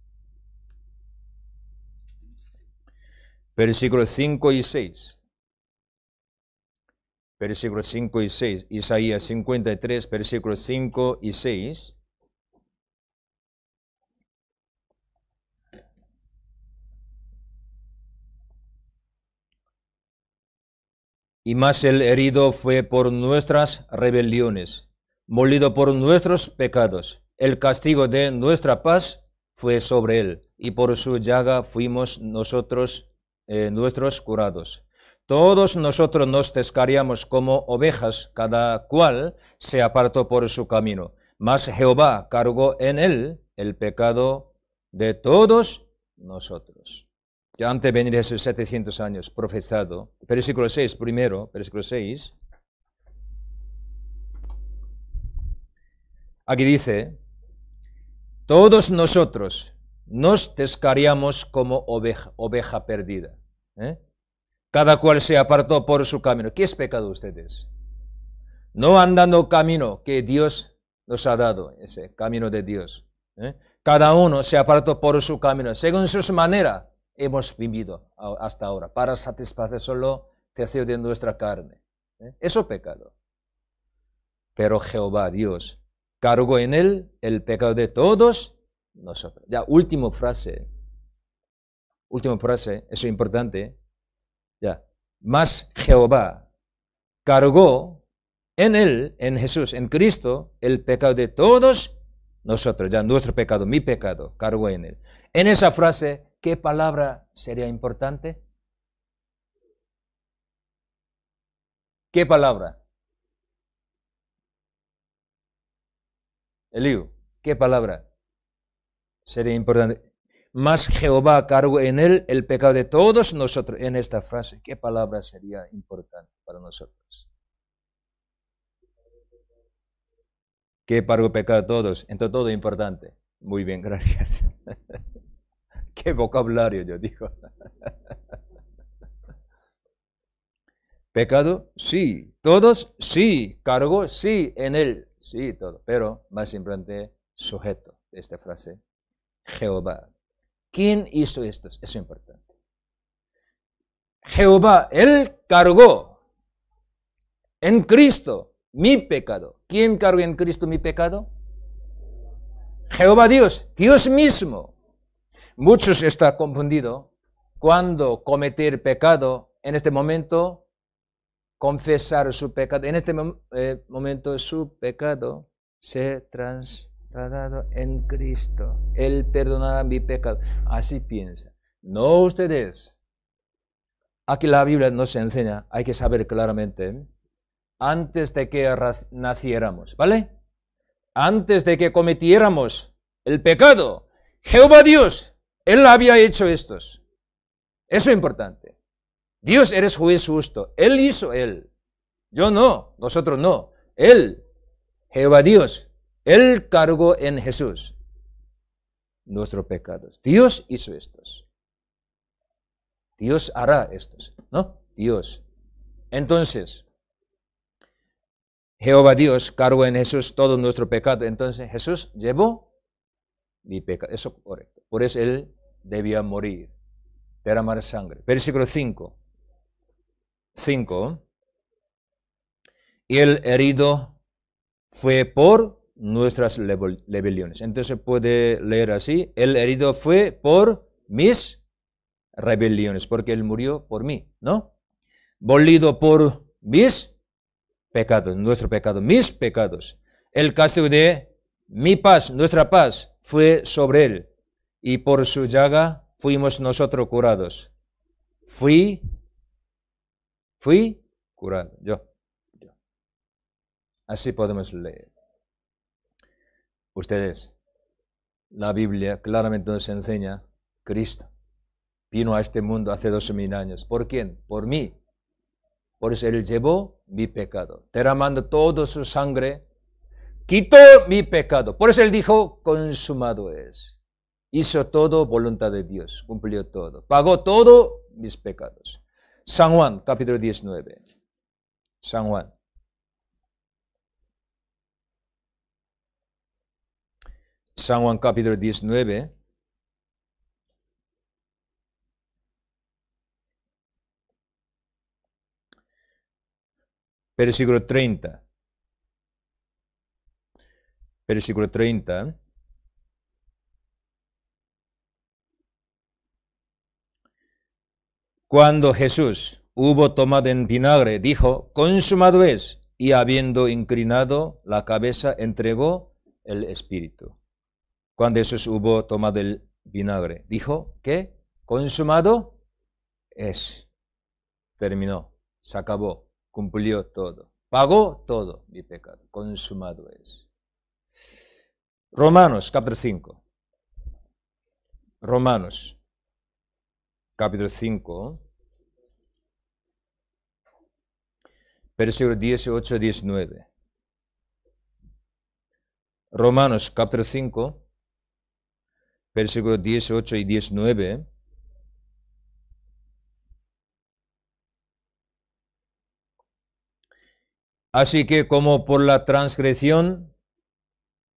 Versículos 5 y 6. Versículos 5 y 6. Isaías 53, versículos 5 y 6. y más el herido fue por nuestras rebeliones, molido por nuestros pecados. El castigo de nuestra paz fue sobre él, y por su llaga fuimos nosotros eh, nuestros curados. Todos nosotros nos descarriamos como ovejas, cada cual se apartó por su camino. Mas Jehová cargó en él el pecado de todos nosotros antes de venir esos 700 años profetizado. Versículo 6, primero, versículo 6. Aquí dice, todos nosotros nos descarriamos como oveja, oveja perdida. ¿eh? Cada cual se apartó por su camino. ¿Qué es pecado ustedes? No andando camino que Dios nos ha dado, ese camino de Dios. ¿eh? Cada uno se apartó por su camino, según sus maneras hemos vivido hasta ahora, para satisfacer solo deseo de nuestra carne. ¿eh? Eso pecado. Pero Jehová Dios cargó en él el pecado de todos nosotros. Ya, última frase. Última frase, eso es importante. Ya. más Jehová cargó en él, en Jesús, en Cristo, el pecado de todos nosotros. Ya, nuestro pecado, mi pecado, cargó en él. En esa frase ¿qué palabra sería importante? ¿Qué palabra? Elío, ¿qué palabra sería importante? Más Jehová cargo en él el pecado de todos nosotros. En esta frase, ¿qué palabra sería importante para nosotros? ¿Qué cargo pecado de todos. Entonces todo importante. Muy bien, gracias. qué vocabulario, yo digo. Pecado, sí. Todos, sí. Cargo, sí. En él, sí, todo. Pero más importante, sujeto de esta frase, Jehová. ¿Quién hizo esto? Es importante. Jehová, él cargó en Cristo mi pecado. ¿Quién cargó en Cristo mi pecado? Jehová Dios, Dios mismo. Muchos están confundidos cuando cometer pecado en este momento, confesar su pecado. En este eh, momento su pecado se trasladado en Cristo. Él perdonará mi pecado. Así piensa. No ustedes. Aquí la Biblia nos enseña, hay que saber claramente, antes de que naciéramos, ¿vale? Antes de que cometiéramos el pecado, Jehová Dios él había hecho estos. Eso es importante. Dios eres juez justo. Él hizo él. Yo no, nosotros no. Él, Jehová Dios, Él cargó en Jesús nuestros pecados. Dios hizo estos. Dios hará estos, ¿no? Dios. Entonces, Jehová Dios cargó en Jesús todo nuestro pecado. Entonces Jesús llevó mi pecado. Eso correcto. Por eso él debía morir, derramar sangre. Versículo 5. 5. Y el herido fue por nuestras rebeliones. Entonces puede leer así, el herido fue por mis rebeliones, porque él murió por mí, ¿no? Bolido por mis pecados, nuestro pecado, mis pecados. El castigo de mi paz, nuestra paz, fue sobre él y por su llaga fuimos nosotros curados. Fui, fui curado, yo. Así podemos leer. Ustedes, la Biblia claramente nos enseña Cristo. Vino a este mundo hace dos mil años. ¿Por quién? Por mí. Por eso Él llevó mi pecado, derramando toda su sangre, quitó mi pecado. Por eso Él dijo, consumado es hizo todo voluntad de Dios, cumplió todo, pagó todo mis pecados. San Juan, capítulo 19. San Juan. San Juan capítulo 19. Versículo 30. Versículo 30. Cuando Jesús hubo tomado en vinagre, dijo, consumado es, y habiendo inclinado la cabeza, entregó el Espíritu. Cuando Jesús hubo tomado el vinagre, dijo ¿qué? consumado es. Terminó, se acabó, cumplió todo, pagó todo mi pecado, consumado es. Romanos capítulo 5. Romanos capítulo 5, versículo 18 19. Romanos capítulo 5, versículo 18 y 19. Así que como por la transgresión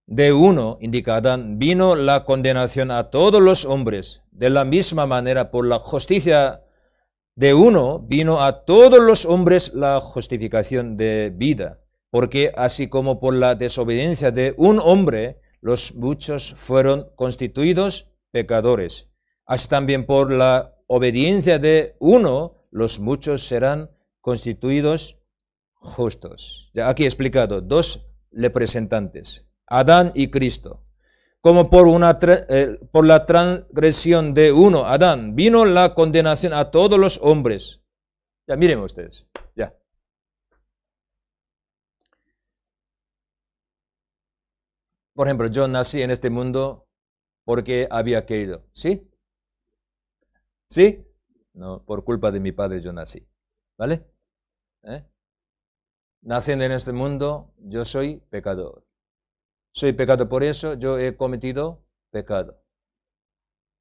de uno indicada, vino la condenación a todos los hombres. De la misma manera, por la justicia de uno vino a todos los hombres la justificación de vida, porque así como por la desobediencia de un hombre, los muchos fueron constituidos pecadores. Así también por la obediencia de uno, los muchos serán constituidos justos. Ya aquí he explicado dos representantes Adán y Cristo. Como por, una, eh, por la transgresión de uno, Adán, vino la condenación a todos los hombres. Ya miren ustedes, ya. Por ejemplo, yo nací en este mundo porque había querido, ¿sí? ¿Sí? No, por culpa de mi padre yo nací, ¿vale? ¿Eh? Naciendo en este mundo, yo soy pecador soy pecado por eso, yo he cometido pecado.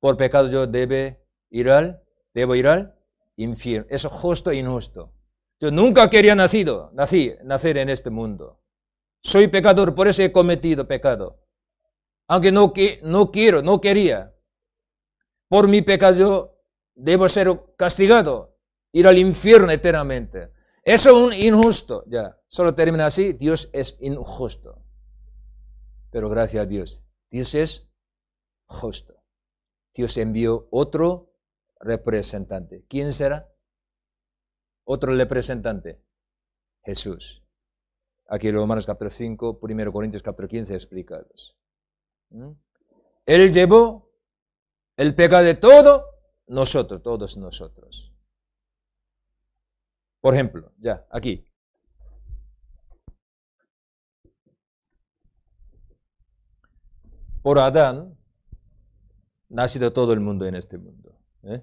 Por pecado yo debe ir al, debo ir al infierno. Eso es justo e injusto. Yo nunca quería nacido, nací, nacer en este mundo. Soy pecador, por eso he cometido pecado. Aunque no, no quiero, no quería. Por mi pecado yo debo ser castigado, ir al infierno eternamente. Eso es un injusto. Ya, solo termina así, Dios es injusto pero gracias a Dios. Dios es justo. Dios envió otro representante. ¿Quién será? Otro representante. Jesús. Aquí en Romanos capítulo 5, 1 Corintios capítulo 15 explica ¿Mm? Él llevó el pecado de todo nosotros, todos nosotros. Por ejemplo, ya, aquí, Por Adán, nacido todo el mundo en este mundo. ¿eh?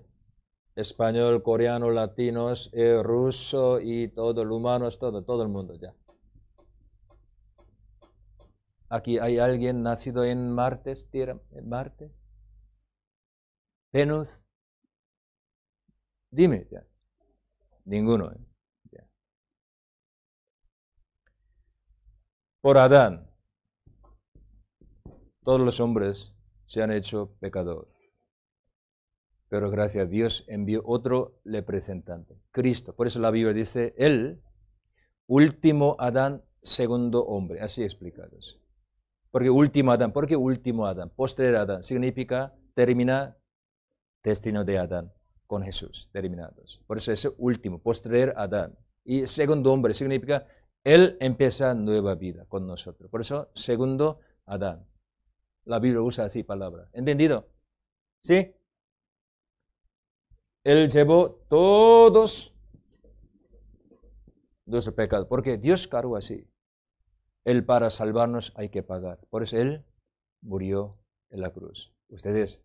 Español, coreano, latinos, eh, ruso y todo, humanos, todo, todo el mundo ya. Aquí hay alguien nacido en Marte, tierra, en Marte. Venus. Dime ya. Ninguno. Por ¿eh? Adán todos los hombres se han hecho pecadores. Pero gracias a Dios envió otro representante, Cristo. Por eso la Biblia dice, Él, último Adán, segundo hombre. Así explicados. Porque último Adán, porque último Adán, posterior Adán, significa terminar destino de Adán con Jesús, terminados. Por eso es último, posterior Adán. Y segundo hombre significa Él empieza nueva vida con nosotros. Por eso segundo Adán. La Biblia usa así palabra. ¿Entendido? ¿Sí? Él llevó todos nuestros pecados, porque Dios cargó así. Él para salvarnos hay que pagar. Por eso Él murió en la cruz. Ustedes,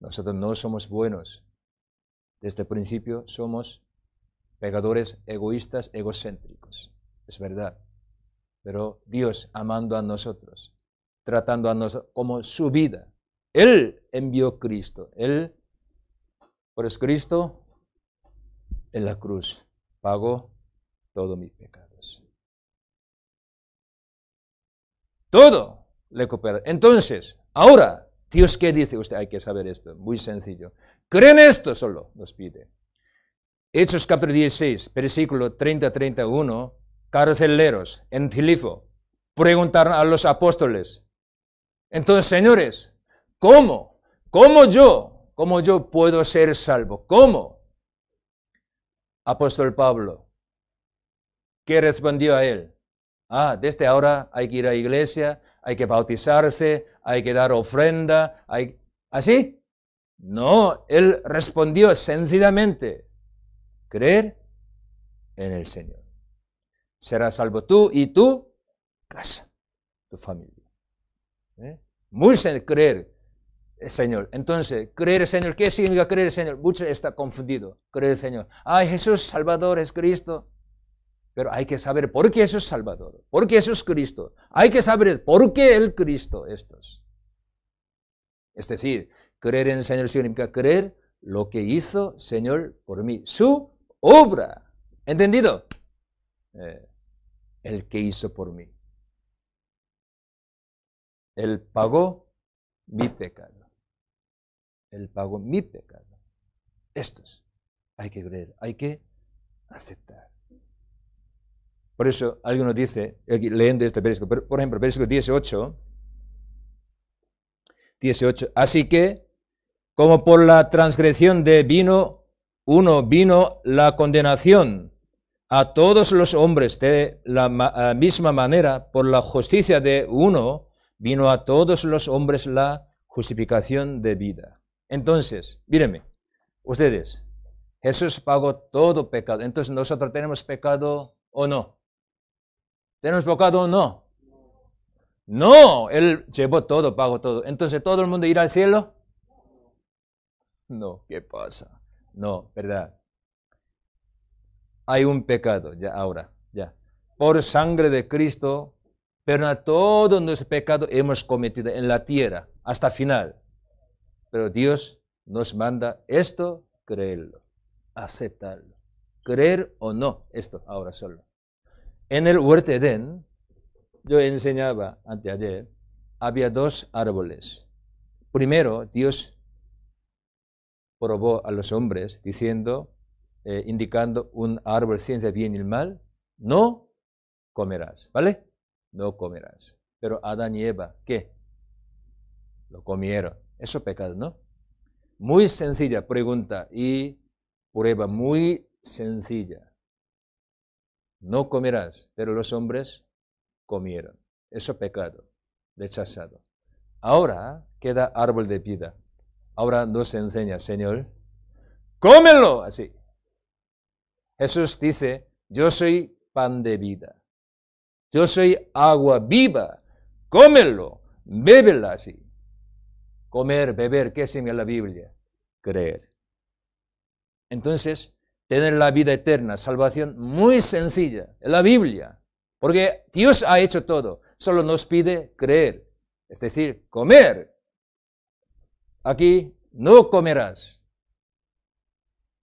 nosotros no somos buenos. Desde el este principio somos pecadores egoístas, egocéntricos. Es verdad. Pero Dios, amando a nosotros, tratando a nosotros como su vida. Él envió Cristo, Él, por Cristo en la cruz pagó todos mis pecados. Todo le cooperó. Entonces, ahora, Dios, ¿qué dice? Usted hay que saber esto, muy sencillo. Creen esto solo, nos pide. Hechos capítulo 16, versículo 30-31, carceleros en Tilifo, preguntaron a los apóstoles, entonces, señores, ¿cómo? ¿Cómo yo? ¿Cómo yo puedo ser salvo? ¿Cómo? Apóstol Pablo, ¿qué respondió a él? Ah, desde ahora hay que ir a la iglesia, hay que bautizarse, hay que dar ofrenda, hay... ¿Así? No, él respondió sencillamente, creer en el Señor. Serás salvo tú y tu casa, tu familia. ¿Eh? Mucho creer, eh, Señor. Entonces, creer, Señor, ¿qué significa creer, Señor? Mucho está confundido. Creer, Señor. Ay, Jesús Salvador es Cristo. Pero hay que saber por qué Jesús Salvador, por qué Jesús Cristo. Hay que saber por qué el Cristo estos. Es decir, creer en el Señor significa creer lo que hizo Señor por mí, su obra. ¿Entendido? Eh, el que hizo por mí. Él pagó mi pecado. El pagó mi pecado. Estos hay que creer, hay que aceptar. Por eso nos dice, leyendo este versículo, por ejemplo, versículo 18, 18, así que como por la transgresión de vino uno vino la condenación a todos los hombres de la misma manera, por la justicia de uno vino a todos los hombres la justificación de vida. Entonces, mírenme, ustedes, Jesús pagó todo pecado. Entonces, ¿nosotros tenemos pecado o no? ¿Tenemos pecado o no? No, Él llevó todo, pagó todo. Entonces, ¿todo el mundo irá al cielo? No, ¿qué pasa? No, ¿verdad? Hay un pecado, ya ahora, ya. Por sangre de Cristo pero todos nuestros pecado hemos cometido en la tierra hasta final. Pero Dios nos manda esto, creerlo, aceptarlo. Creer o no, esto ahora solo. En el huerto Edén, yo enseñaba anteayer, había dos árboles. Primero, Dios probó a los hombres diciendo, eh, indicando un árbol ciencia bien y mal, no comerás, ¿vale? no comerás. Pero Adán y Eva, ¿qué? Lo comieron. Eso pecado, ¿no? Muy sencilla pregunta y prueba muy sencilla. No comerás, pero los hombres comieron. Eso pecado, rechazado. Ahora queda árbol de vida. Ahora nos enseña, Señor, cómelo así. Jesús dice, yo soy pan de vida. Yo soy agua viva. Cómelo, bébela así. Comer, beber, ¿qué significa la Biblia? Creer. Entonces, tener la vida eterna, salvación muy sencilla, en la Biblia. Porque Dios ha hecho todo, solo nos pide creer, es decir, comer. Aquí no comerás.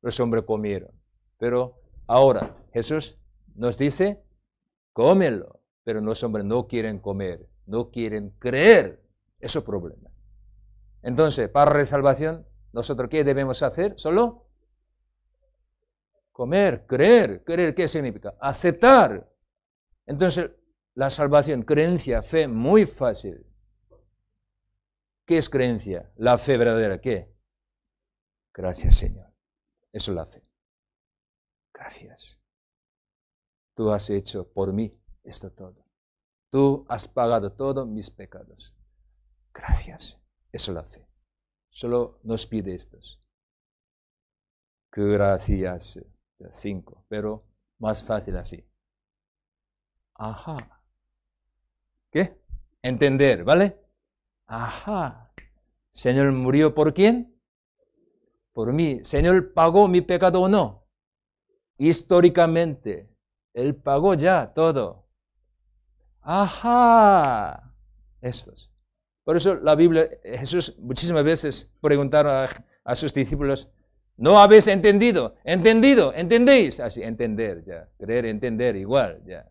Los hombres comieron, pero ahora Jesús nos dice, cómelo pero los hombres no quieren comer, no quieren creer. Eso es problema. Entonces, para la salvación, ¿nosotros qué debemos hacer? Solo comer, creer. ¿Creer qué significa? Aceptar. Entonces, la salvación, creencia, fe, muy fácil. ¿Qué es creencia? La fe verdadera, ¿qué? Gracias, Señor. Eso es la fe. Gracias. Tú has hecho por mí esto todo. Tú has pagado todos mis pecados. Gracias. Eso es la fe. Solo nos pide estos. Gracias. cinco. Pero más fácil así. Ajá. ¿Qué? Entender, ¿vale? Ajá. Señor murió por quién? Por mí. Señor pagó mi pecado o no. Históricamente. Él pagó ya todo. Ajá, estos. Por eso la Biblia, Jesús muchísimas veces preguntaron a, sus discípulos, no habéis entendido, entendido, entendéis. Así, entender, ya. Creer, entender, igual, ya.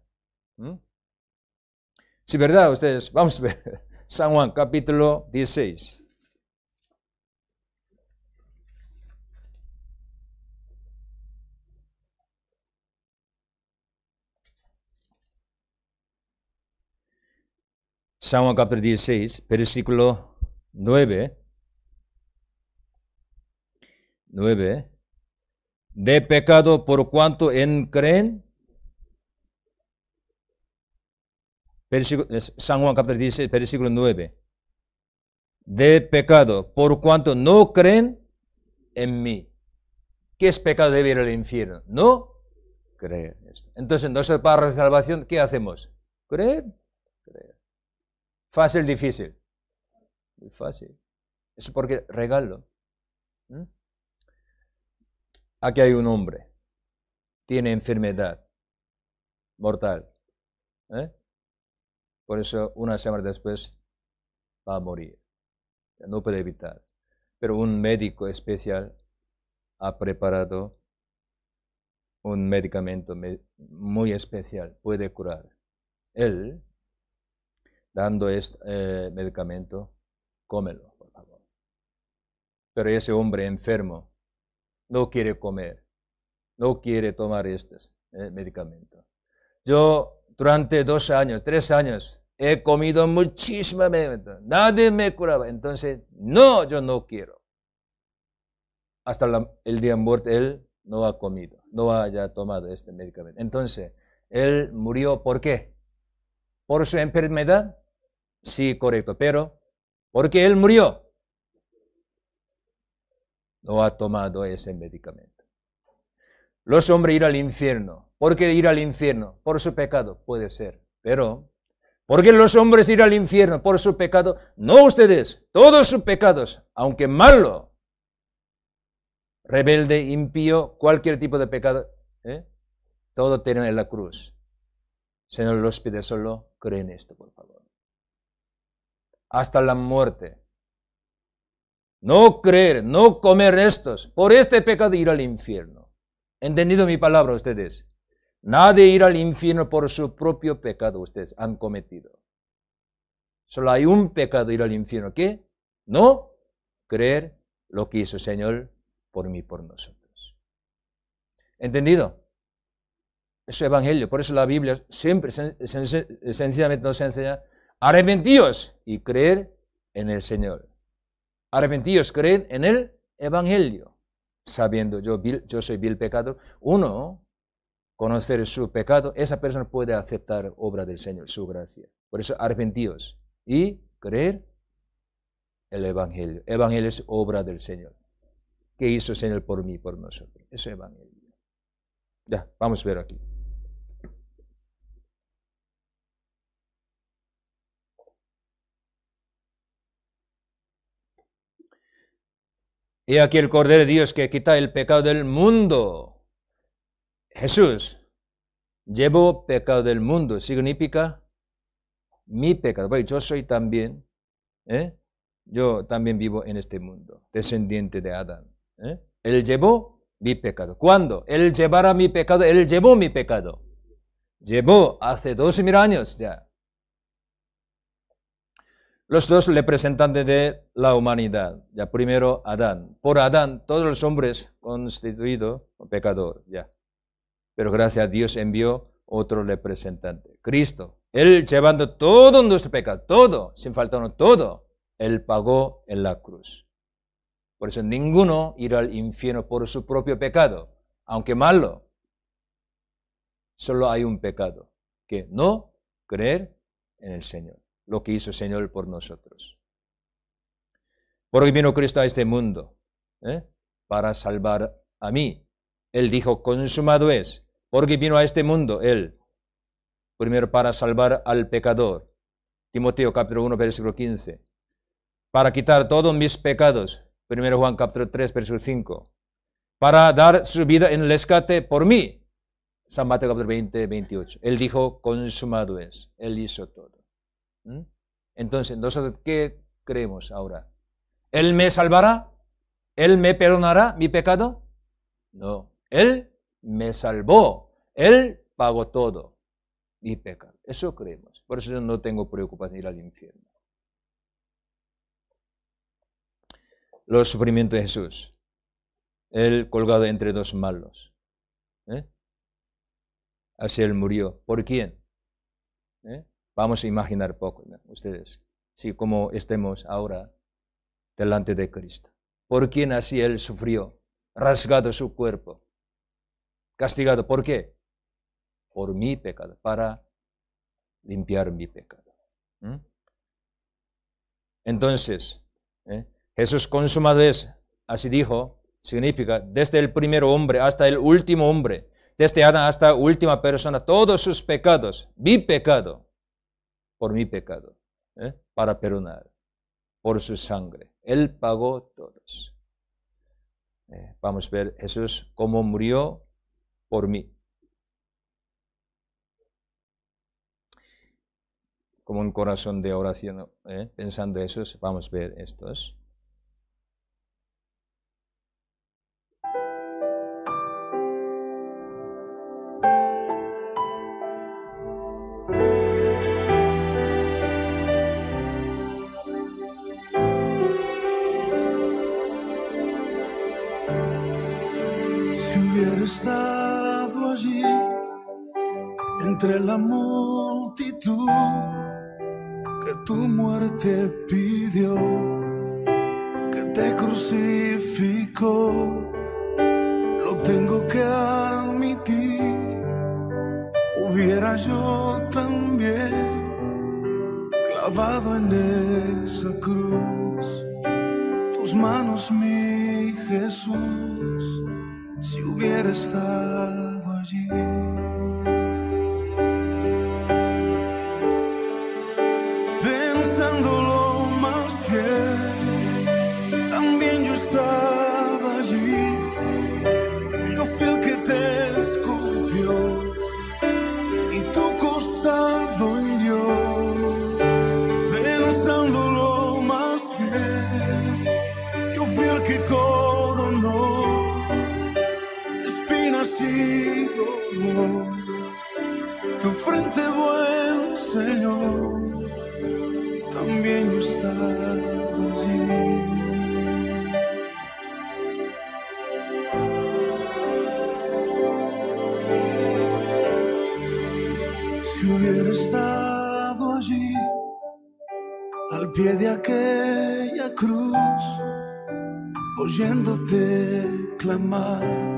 Si ¿Mm? sí, verdad, ustedes, vamos a ver. San Juan, capítulo 16. San Juan capítulo 16, versículo 9. 9. De pecado por cuanto en creen. Versículo, San Juan capítulo 16, versículo 9. De pecado por cuanto no creen en mí. ¿Qué es pecado de ir al infierno? No creer. Entonces, nosotros para la salvación, ¿qué hacemos? Creer. Fácil, difícil. fácil. Eso porque regalo. Aquí hay un hombre. Tiene enfermedad mortal. ¿eh? Por eso una semana después va a morir. No puede evitar. Pero un médico especial ha preparado un medicamento muy especial. Puede curar. Él dando este eh, medicamento, cómelo, por favor. Pero ese hombre enfermo no quiere comer, no quiere tomar este eh, medicamento. Yo durante dos años, tres años, he comido muchísima medicamento, nadie me curaba, entonces, no, yo no quiero. Hasta el día de muerte él no ha comido, no haya tomado este medicamento. Entonces, él murió, ¿por qué? ¿Por su enfermedad? Sí, correcto, pero porque él murió, no ha tomado ese medicamento. Los hombres ir al infierno. ¿Por qué ir al infierno? Por su pecado, puede ser. Pero, ¿por qué los hombres ir al infierno? Por su pecado. No ustedes, todos sus pecados, aunque malo, rebelde, impío, cualquier tipo de pecado, ¿eh? todo tiene en la cruz. Señor, los pide solo, creen esto, por favor hasta la muerte. No creer, no comer estos. Por este pecado ir al infierno. ¿Entendido mi palabra ustedes? Nadie irá al infierno por su propio pecado ustedes han cometido. Solo hay un pecado ir al infierno. ¿Qué? No creer lo que hizo el Señor por mí, por nosotros. ¿Entendido? Es evangelio. Por eso la Biblia siempre sencillamente nos enseña, arrepentíos y creer en el Señor. arrepentidos creen en el Evangelio, sabiendo yo, yo soy vil pecado Uno, conocer su pecado, esa persona puede aceptar obra del Señor, su gracia. Por eso arrepentidos y creer el Evangelio. Evangelio es obra del Señor. ¿Qué hizo el Señor por mí, por nosotros? Eso es Evangelio. Ya, vamos a ver aquí. Y aquí el Cordero de Dios que quita el pecado del mundo. Jesús llevó pecado del mundo. Significa mi pecado. yo soy también, ¿eh? yo también vivo en este mundo, descendiente de Adán. ¿eh? Él llevó mi pecado. ¿Cuándo? Él llevara mi pecado. Él llevó mi pecado. Llevó hace dos mil años ya. Los dos representantes de la humanidad. Ya primero Adán. Por Adán todos los hombres constituidos pecador. Ya. Pero gracias a Dios envió otro representante, Cristo. Él llevando todo nuestro pecado, todo, sin faltarnos todo, él pagó en la cruz. Por eso ninguno irá al infierno por su propio pecado, aunque malo. Solo hay un pecado, que no creer en el Señor lo que hizo el Señor por nosotros. Por Porque vino Cristo a este mundo ¿eh? para salvar a mí. Él dijo, consumado es. Porque vino a este mundo Él. Primero para salvar al pecador. Timoteo capítulo 1, versículo 15. Para quitar todos mis pecados. Primero Juan capítulo 3, versículo 5. Para dar su vida en el rescate por mí. San Mateo capítulo 20, 28. Él dijo, consumado es. Él hizo todo. ¿Mm? Entonces, ¿qué creemos ahora? ¿Él me salvará? ¿Él me perdonará mi pecado? No, Él me salvó, Él pagó todo mi pecado. Eso creemos. Por eso yo no tengo preocupación de ir al infierno. Los sufrimientos de Jesús, Él colgado entre dos malos. ¿Eh? Así Él murió. ¿Por quién? ¿Eh? Vamos a imaginar poco, ustedes, si como estemos ahora delante de Cristo. ¿Por quién así Él sufrió? Rasgado su cuerpo. Castigado, ¿por qué? Por mi pecado, para limpiar mi pecado. Entonces, ¿eh? Jesús consumado es, así dijo, significa desde el primer hombre hasta el último hombre, desde Adán hasta última persona, todos sus pecados, mi pecado, por mi pecado, ¿eh? para perdonar, por su sangre. Él pagó todos. Eh, vamos a ver Jesús cómo murió por mí. Como un corazón de oración, ¿eh? pensando eso, vamos a ver estos. estado allí entre la multitud que tu muerte pidió, que te crucificó. Lo tengo que admitir, hubiera yo también clavado en esa cruz tus manos, mi Jesús se hubiera estado allí. Viéndote clamar.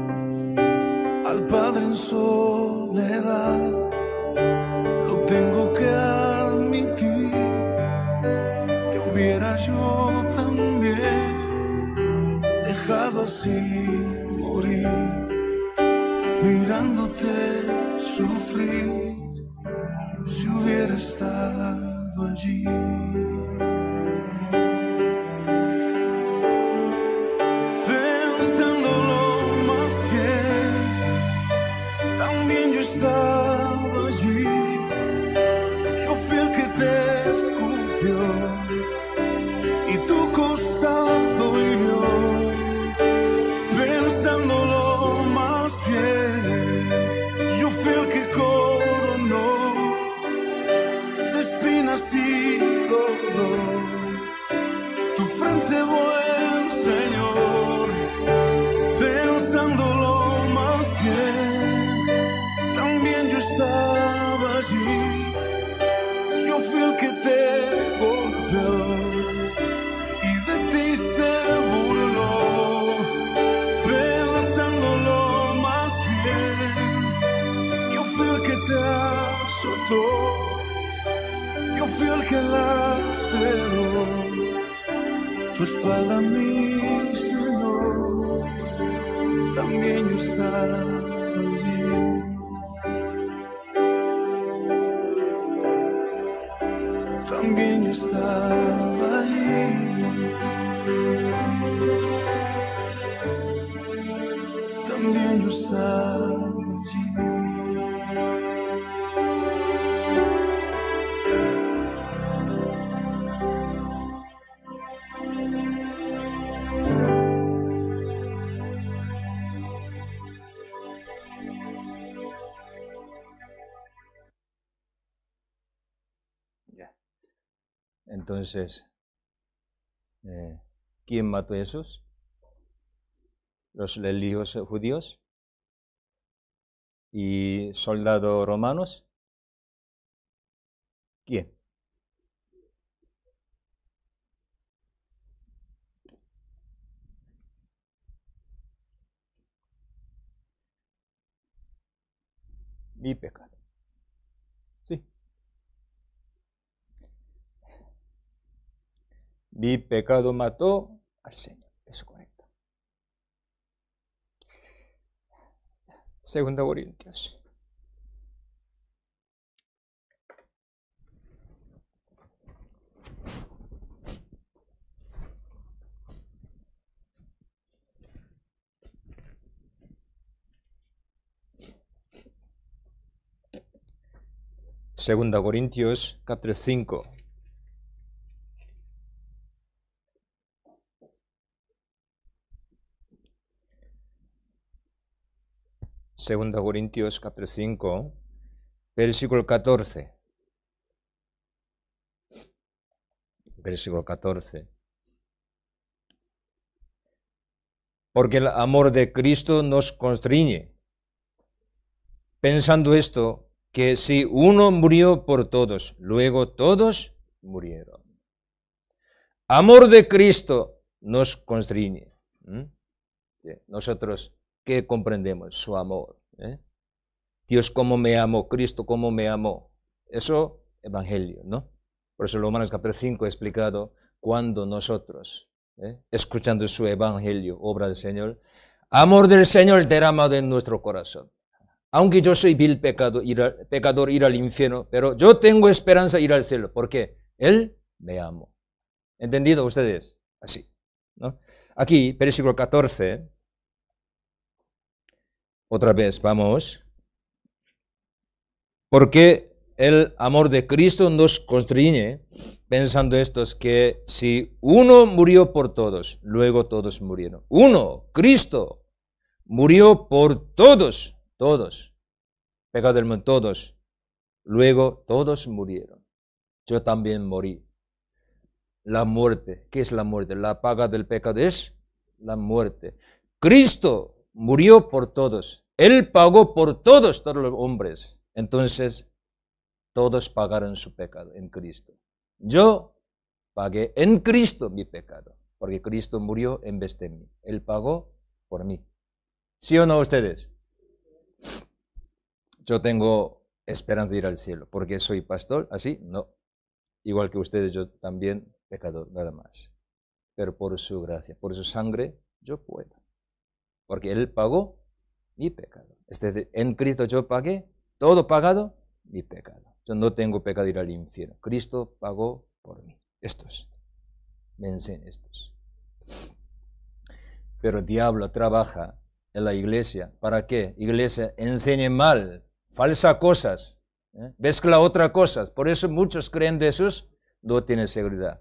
Entonces, eh, ¿quién mató a Jesús? Los religiosos judíos y soldados romanos. ¿Quién? Mi pecado. Mi pecado mató al Señor. Eso conecta. Segunda Corintios. Segunda Corintios capítulo 5. 2 Corintios capítulo 5, versículo 14. Versículo 14. Porque el amor de Cristo nos constriñe, pensando esto, que si uno murió por todos, luego todos murieron. Amor de Cristo nos constriñe. Nosotros, ¿qué comprendemos? Su amor. ¿eh? Dios, cómo me amó, Cristo, cómo me amó. Eso, evangelio, ¿no? Por eso lo Romanos capítulo 5 ha explicado cuando nosotros, ¿eh? escuchando su evangelio, obra del Señor, amor del Señor derramado en nuestro corazón. Aunque yo soy vil pecador ir, al, pecador, ir al infierno, pero yo tengo esperanza de ir al cielo, porque Él me amó. ¿Entendido ustedes? Así. ¿no? Aquí, versículo 14, otra vez, vamos. Porque el amor de Cristo nos constriñe pensando estos que si uno murió por todos, luego todos murieron. Uno, Cristo, murió por todos, todos. Pecado del mundo, todos. Luego todos murieron. Yo también morí. La muerte. ¿Qué es la muerte? La paga del pecado es la muerte. Cristo murió por todos. Él pagó por todos, todos los hombres. Entonces, todos pagaron su pecado en Cristo. Yo pagué en Cristo mi pecado, porque Cristo murió en vez de mí. Él pagó por mí. ¿Sí o no ustedes? Yo tengo esperanza de ir al cielo, porque soy pastor, así no. Igual que ustedes, yo también pecador, nada más. Pero por su gracia, por su sangre, yo puedo porque Él pagó mi pecado. Es decir, en Cristo yo pagué todo pagado mi pecado. Yo no tengo pecado ir al infierno. Cristo pagó por mí. Estos. Vencen estos. Pero el diablo trabaja en la iglesia. ¿Para qué? Iglesia enseñe mal, falsas cosas, ¿eh? mezcla otras cosas. Por eso muchos creen de Jesús, no tienen seguridad.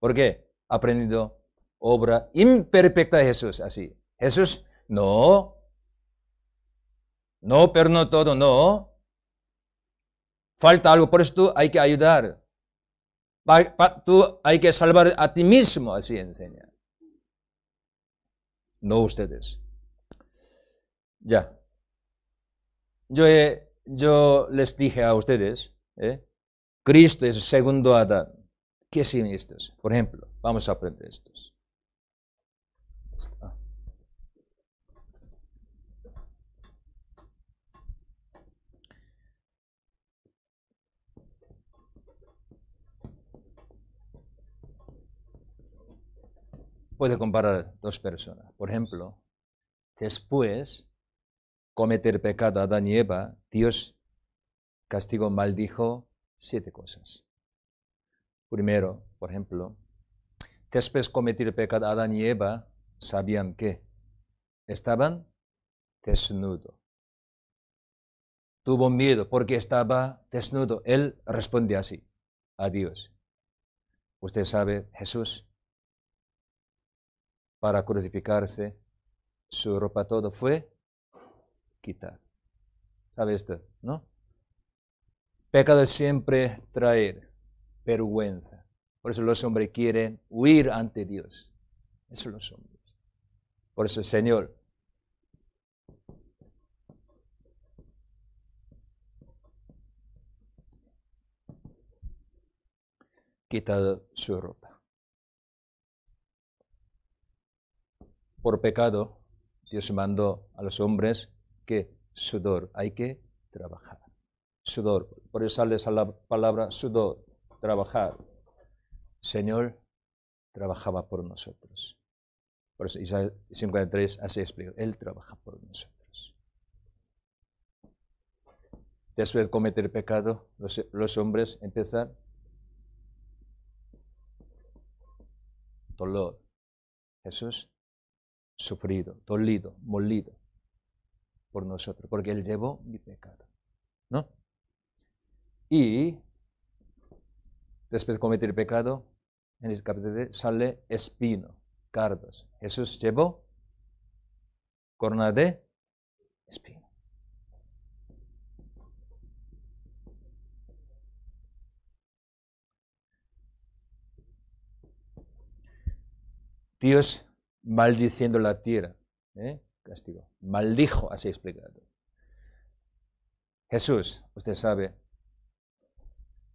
¿Por qué? Aprendido obra imperfecta de Jesús, así. Jesús no. No, pero no todo, no. Falta algo, por eso tú hay que ayudar. tú hay que salvar a ti mismo, así enseña. No ustedes. Ya. Yo, yo les dije a ustedes, ¿eh? Cristo es el segundo Adán. ¿Qué significa esto? Por ejemplo, vamos a aprender estos. puede comparar dos personas. Por ejemplo, después cometer pecado a Adán y Eva, Dios castigo maldijo siete cosas. Primero, por ejemplo, después cometer pecado a Adán y Eva, sabían que estaban desnudos. Tuvo miedo porque estaba desnudo. Él responde así a Dios. Usted sabe, Jesús para crucificarse, su ropa todo fue quitada. ¿Sabe esto? ¿No? Pecado siempre traer vergüenza. Por eso los hombres quieren huir ante Dios. Eso son los hombres. Por eso, el Señor, quitado su ropa. por pecado, Dios mandó a los hombres que sudor, hay que trabajar. Sudor, por eso sale esa la palabra sudor, trabajar. Señor trabajaba por nosotros. Por eso Isaías 53 así explica, Él trabaja por nosotros. Después de cometer pecado, los, los hombres empiezan dolor. Jesús sufrido, dolido, molido por nosotros, porque Él llevó mi pecado. ¿no? Y después de cometer el pecado, en el capítulo sale espino, cardos. Jesús llevó corona de espino. Dios maldiciendo la tierra. ¿eh? Castigo. Maldijo, así explicado. Jesús, usted sabe,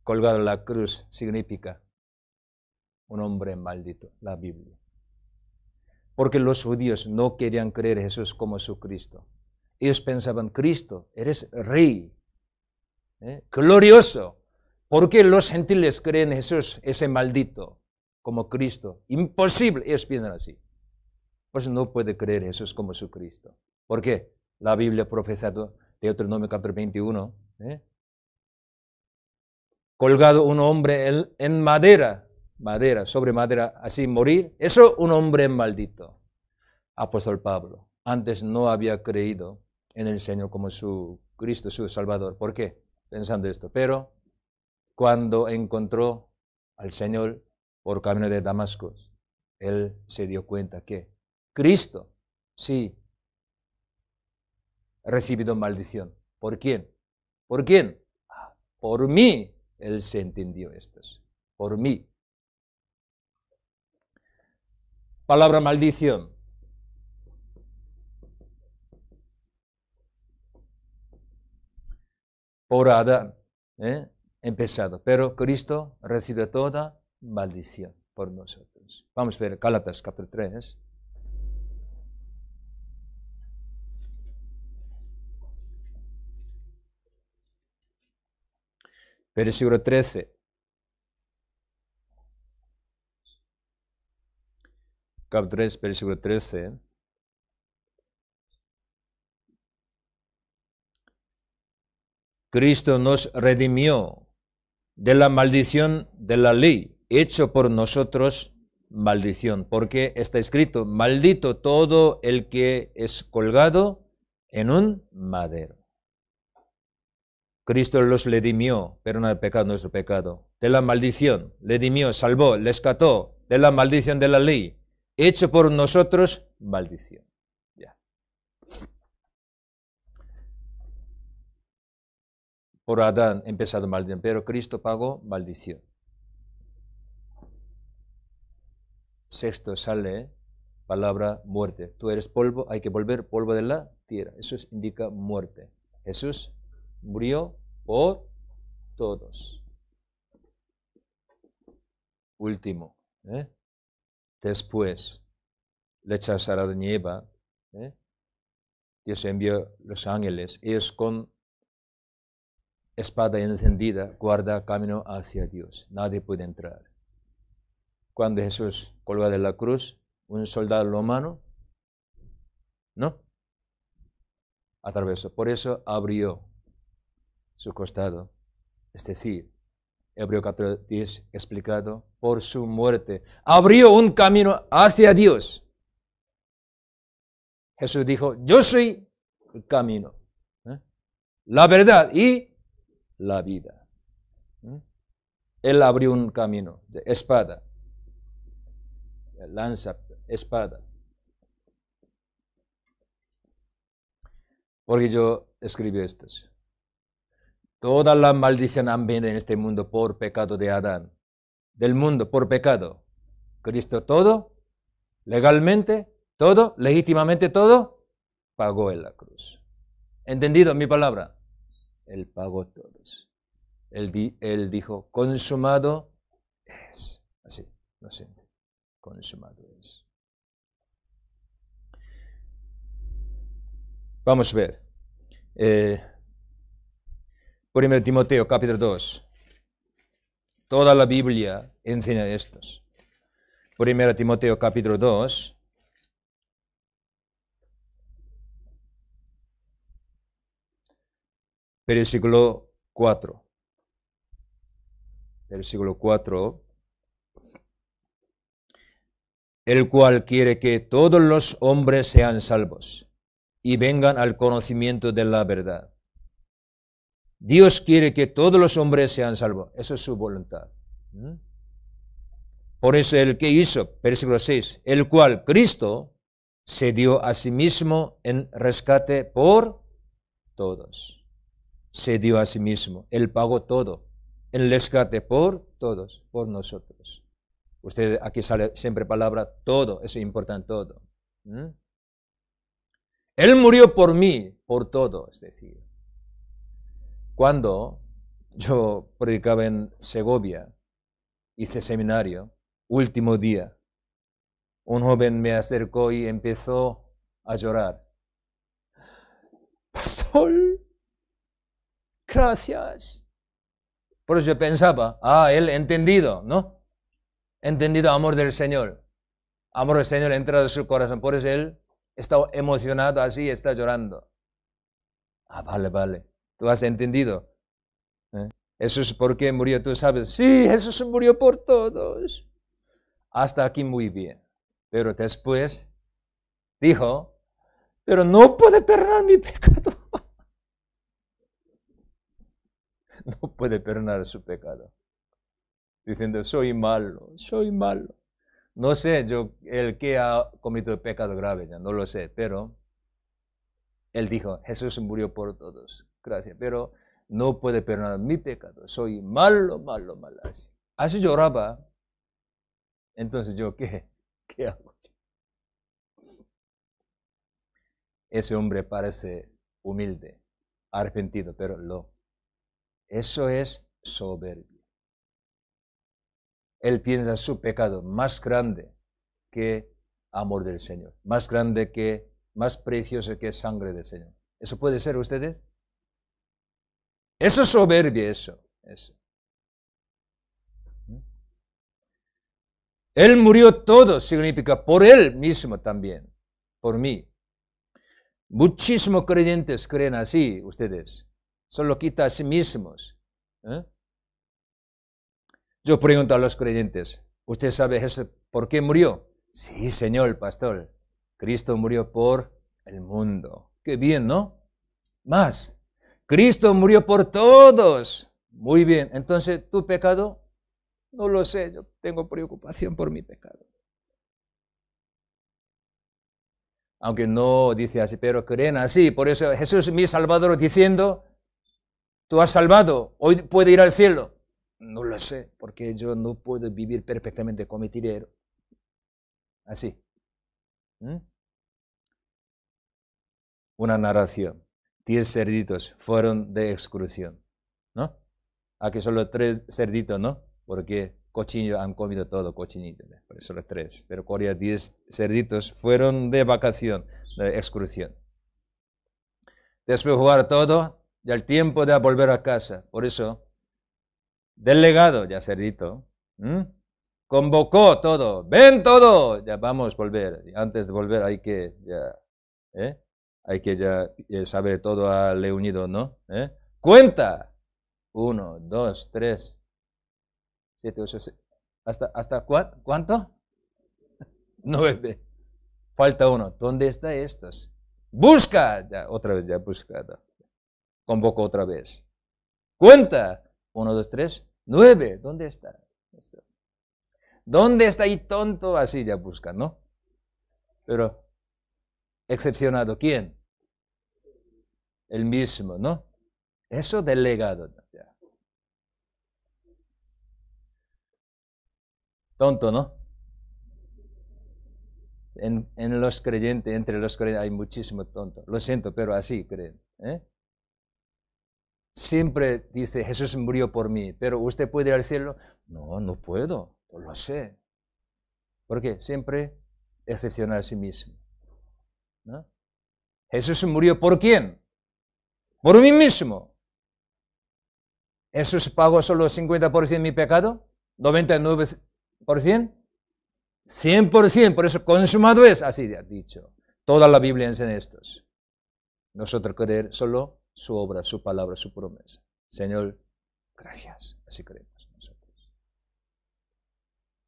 colgado en la cruz significa un hombre maldito, la Biblia. Porque los judíos no querían creer Jesús como su Cristo. Ellos pensaban, Cristo, eres rey, ¿eh? glorioso. ¿Por qué los gentiles creen en Jesús, ese maldito, como Cristo? Imposible, ellos piensan así. Pues no puede creer eso es como su Cristo. ¿Por qué? La Biblia profesado de Deuteronomio capítulo 21. ¿eh? Colgado un hombre en madera, madera, sobre madera, así morir. Eso un hombre maldito. Apóstol Pablo. Antes no había creído en el Señor como su Cristo, su Salvador. ¿Por qué? Pensando esto. Pero cuando encontró al Señor por camino de Damasco, él se dio cuenta que Cristo, sí, ha recibido maldición. ¿Por quién? ¿Por quién? Ah, por mí Él se entendió estas. Por mí. Palabra maldición. Por Adán, ¿eh? empezado. Pero Cristo recibe toda maldición por nosotros. Vamos a ver Cálatas capítulo 3. versículo 13. Capítulo 3, versículo 13. Cristo nos redimió de la maldición de la ley, hecho por nosotros maldición, porque está escrito, maldito todo el que es colgado en un madero. Cristo los redimió, no el pecado, nuestro pecado, de la maldición, le dimió salvó, le escató de la maldición de la ley, hecho por nosotros maldición. Ya. Por Adán empezado maldición, pero Cristo pagó maldición. Sexto sale ¿eh? palabra muerte. Tú eres polvo, hay que volver polvo de la tierra. Eso indica muerte. Jesús murió por todos. Último. ¿eh? Después le echará de nieva. ¿eh? Dios envió los ángeles. Ellos con espada encendida guarda camino hacia Dios. Nadie puede entrar. Cuando Jesús colgó de la cruz, un soldado romano, ¿no? Atravesó. Por eso abrió su costado. Es decir, Hebreo 10 explicado, por su muerte abrió un camino hacia Dios. Jesús dijo, yo soy el camino, ¿eh? la verdad y la vida. ¿eh? Él abrió un camino de espada, lanza, espada. Porque yo escribí esto. Todas las maldiciones han venido en este mundo por pecado de Adán. Del mundo por pecado. Cristo todo, legalmente, todo, legítimamente todo, pagó en la cruz. ¿Entendido mi palabra? Él pagó todos. Él, él dijo, consumado es. Así, no sé, consumado es. Vamos a ver. Eh, 1 Timoteo capítulo 2. Toda la Biblia enseña esto. 1 Timoteo capítulo 2. Versículo 4. Versículo 4. El cual quiere que todos los hombres sean salvos y vengan al conocimiento de la verdad Dios quiere que todos los hombres sean salvos. Eso es su voluntad. ¿Mm? Por eso el que hizo, versículo 6, el cual Cristo se dio a sí mismo en rescate por todos. Se dio a sí mismo. Él pagó todo. en rescate por todos, por nosotros. Usted aquí sale siempre palabra todo, eso importa importante, todo. ¿Mm? Él murió por mí, por todo, es decir. Cuando yo predicaba en Segovia, hice seminario, último día, un joven me acercó y empezó a llorar. Pastor, gracias. Por eso yo pensaba, ah, él entendido, ¿no? Entendido amor del Señor. Amor del Señor entra en su corazón. Por eso él está emocionado así, está llorando. Ah, vale, vale. Tú has entendido. ¿eh? Eso es por qué murió, tú sabes. Sí, Jesús murió por todos. Hasta aquí muy bien. Pero después dijo, pero no puede perdonar mi pecado. no puede perdonar su pecado. Diciendo, soy malo, soy malo. No sé yo el que ha cometido pecado grave, ya no lo sé, pero él dijo, Jesús murió por todos. Gracias, pero no puede perdonar mi pecado. Soy malo, malo, malo. Así, así lloraba. Entonces yo, ¿qué? ¿Qué hago? Ese hombre parece humilde, arrepentido, pero no. Eso es soberbio. Él piensa su pecado más grande que amor del Señor, más grande que, más precioso que sangre del Señor. ¿Eso puede ser ustedes? Eso es soberbia, eso. eso. Él murió todo, significa por él mismo también, por mí. Muchísimos creyentes creen así, ustedes. Solo quita a sí mismos. ¿eh? Yo pregunto a los creyentes, ¿usted sabe Jesús por qué murió? Sí, señor pastor. Cristo murió por el mundo. Qué bien, ¿no? Más. Cristo murió por todos. Muy bien, entonces tu pecado, no lo sé, yo tengo preocupación por mi pecado. Aunque no dice así, pero creen así. Por eso Jesús, es mi Salvador, diciendo, tú has salvado, hoy puede ir al cielo. No lo sé, porque yo no puedo vivir perfectamente, mi tirero. Así. ¿Mm? Una narración diez cerditos fueron de excursión, ¿no? Aquí solo tres cerditos, ¿no? Porque cochinillo han comido todo, cochinillo, por eso tres. Pero Corea, diez cerditos fueron de vacación, de excursión. Después de jugar todo, ya el tiempo de volver a casa. Por eso, delegado, ya cerdito, convocó todo, ven todo, ya vamos a volver. antes de volver hay que ya, ¿eh? hay que ya eh, saber todo a ah, Leonido, ¿no? ¿Eh? ¡Cuenta! Uno, dos, tres, siete, ocho, seis. ¿Hasta, cuánto? Nueve. Falta uno. ¿Dónde está estos? ¡Busca! Ya, otra vez, ya buscado. Convoco otra vez. ¡Cuenta! Uno, dos, tres, nueve. ¿Dónde está? ¿Dónde está ahí tonto? Así ya busca, ¿no? Pero excepcionado quién? El mismo, ¿no? Eso del legado. Tonto, ¿no? En, los creyentes, entre los creyentes hay muchísimo tonto. Lo siento, pero así creen. ¿eh? Siempre dice, Jesús murió por mí, pero usted puede ir al cielo. No, no puedo, lo sé. Porque siempre excepcionar a sí mismo. ¿no? Jesús murió por quién? Por mí mismo. ¿Jesús pagó solo 50% de mi pecado? ¿99%? 100%, por eso consumado es, así ha dicho. Toda la Biblia enseña estos. Nosotros creer solo su obra, su palabra, su promesa. Señor, gracias. Así creemos nosotros.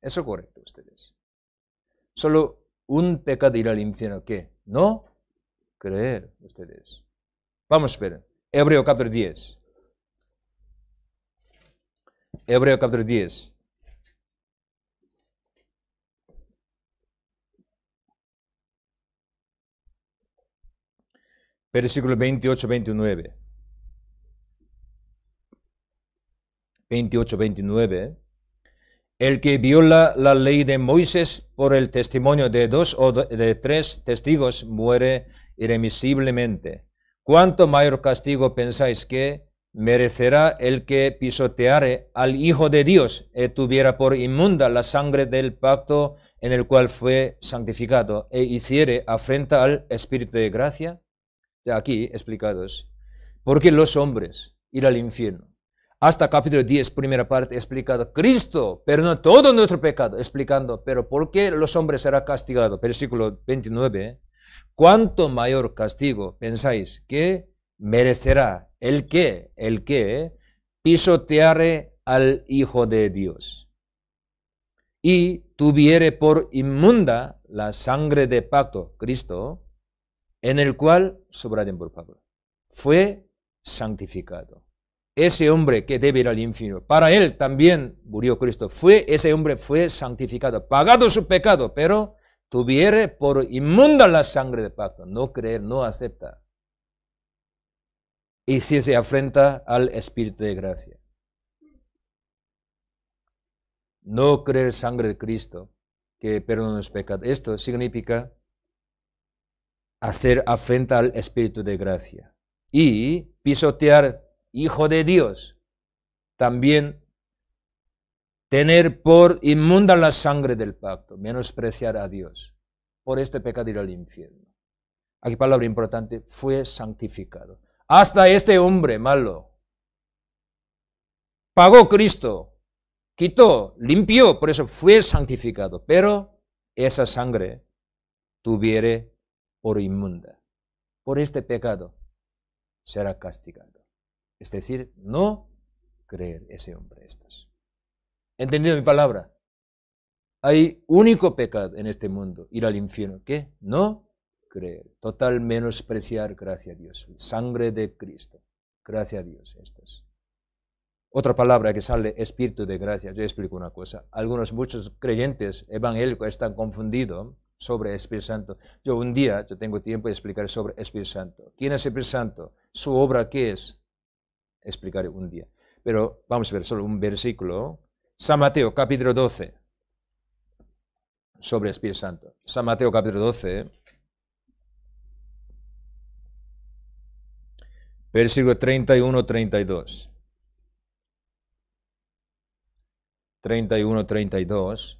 Eso correcto ustedes. Solo un pecado irá al infierno. ¿Qué? no creer ustedes. Vamos a ver. Hebreo capítulo 10. Hebreo capítulo 10. Versículo 28, 29. 28, 29. El que viola la ley de Moisés por el testimonio de dos o de tres testigos muere irremisiblemente. ¿Cuánto mayor castigo pensáis que merecerá el que pisoteare al Hijo de Dios y tuviera por inmunda la sangre del pacto en el cual fue santificado e hiciere afrenta al Espíritu de gracia? Ya aquí explicados. Porque los hombres ir al infierno hasta capítulo 10, primera parte, explicado Cristo, pero no todo nuestro pecado, explicando, pero ¿por qué los hombres serán castigados? Versículo 29. ¿eh? ¿Cuánto mayor castigo pensáis que merecerá el que, el que ¿eh? pisoteare al Hijo de Dios y tuviere por inmunda la sangre de pacto, Cristo, en el cual, sobraden por favor, fue santificado ese hombre que debe ir al infierno. Para él también murió Cristo. Fue, ese hombre fue santificado, pagado su pecado, pero tuviere por inmunda la sangre de pacto. No creer, no acepta. Y si se afrenta al Espíritu de gracia. No creer sangre de Cristo que perdona los pecados. Esto significa hacer afrenta al Espíritu de gracia y pisotear hijo de Dios, también tener por inmunda la sangre del pacto, menospreciar a Dios. Por este pecado ir al infierno. Aquí palabra importante, fue santificado. Hasta este hombre malo pagó Cristo, quitó, limpió, por eso fue santificado. Pero esa sangre tuviere por inmunda. Por este pecado será castigado. Es decir, no creer ese hombre ¿Entendido mi palabra? Hay único pecado en este mundo, ir al infierno. ¿Qué? No creer. Total menospreciar, gracias a Dios. Sangre de Cristo. Gracias a Dios estos. Otra palabra que sale, espíritu de gracia. Yo explico una cosa. Algunos, muchos creyentes evangélicos están confundidos sobre Espíritu Santo. Yo un día, yo tengo tiempo de explicar sobre Espíritu Santo. ¿Quién es Espíritu Santo? ¿Su obra qué es? explicaré un día. Pero vamos a ver solo un versículo. San Mateo, capítulo 12, sobre Espíritu Santo. San Mateo, capítulo 12, versículo 31-32. 31-32.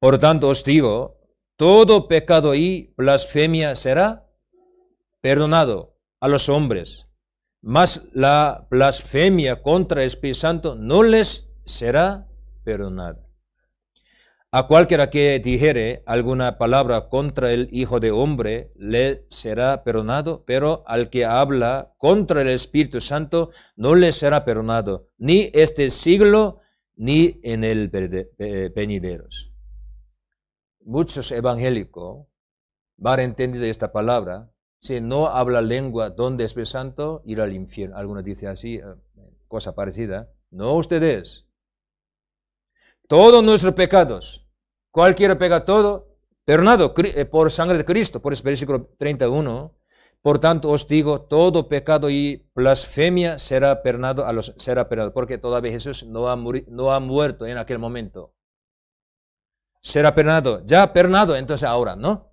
Por tanto os digo, todo pecado y blasfemia será perdonado a los hombres, mas la blasfemia contra el Espíritu Santo no les será perdonada. A cualquiera que dijere alguna palabra contra el Hijo de Hombre, le será perdonado, pero al que habla contra el Espíritu Santo, no le será perdonado, ni este siglo, ni en el venideros. Muchos evangélicos van a esta palabra si no habla lengua, donde es santo? Ir al infierno. Algunos dice así, eh, cosa parecida. No ustedes. Todos nuestros pecados, cualquiera pega todo, pernado eh, por sangre de Cristo, por el versículo 31. Por tanto os digo, todo pecado y blasfemia será pernado. a los será perdonado, porque todavía Jesús no ha, no ha muerto en aquel momento. Será pernado. ya pernado, entonces ahora, ¿no?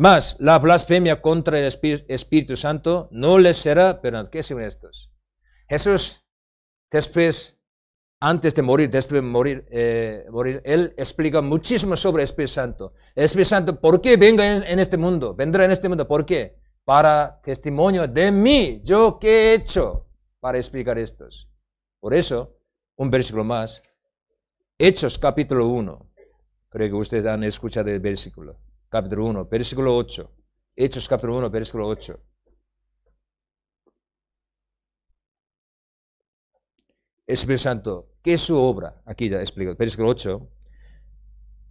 Más, la blasfemia contra el Espíritu Santo no les será perdonada. ¿Qué son estos? Jesús, después, antes de morir, después de morir, eh, morir, él explica muchísimo sobre el Espíritu Santo. El Espíritu Santo, ¿por qué venga en, este mundo? Vendrá en este mundo, ¿por qué? Para testimonio de mí, yo qué he hecho para explicar estos. Por eso, un versículo más, Hechos capítulo 1. Creo que ustedes han escuchado el versículo capítulo 1, versículo 8. Hechos capítulo 1, versículo 8. Espíritu Santo, ¿qué es su obra? Aquí ya explico, versículo 8.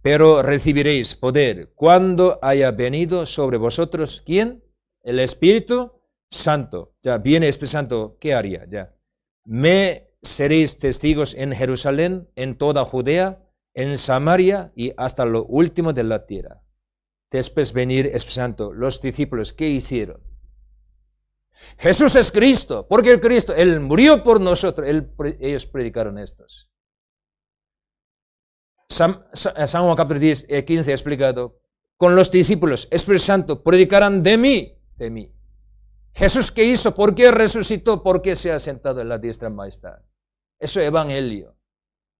Pero recibiréis poder cuando haya venido sobre vosotros, ¿quién? El Espíritu Santo. Ya viene Espíritu Santo, ¿qué haría? Ya. Me seréis testigos en Jerusalén, en toda Judea, en Samaria y hasta lo último de la tierra después venir Espíritu Santo, los discípulos, ¿qué hicieron? Jesús es Cristo, porque el Cristo, Él murió por nosotros, ellos predicaron estos. San, eh, Juan capítulo 10, 15 ha explicado, con los discípulos, Espíritu Santo, predicarán de mí, de mí. Jesús qué hizo, por qué resucitó, por qué se ha sentado en la diestra majestad. Eso es evangelio.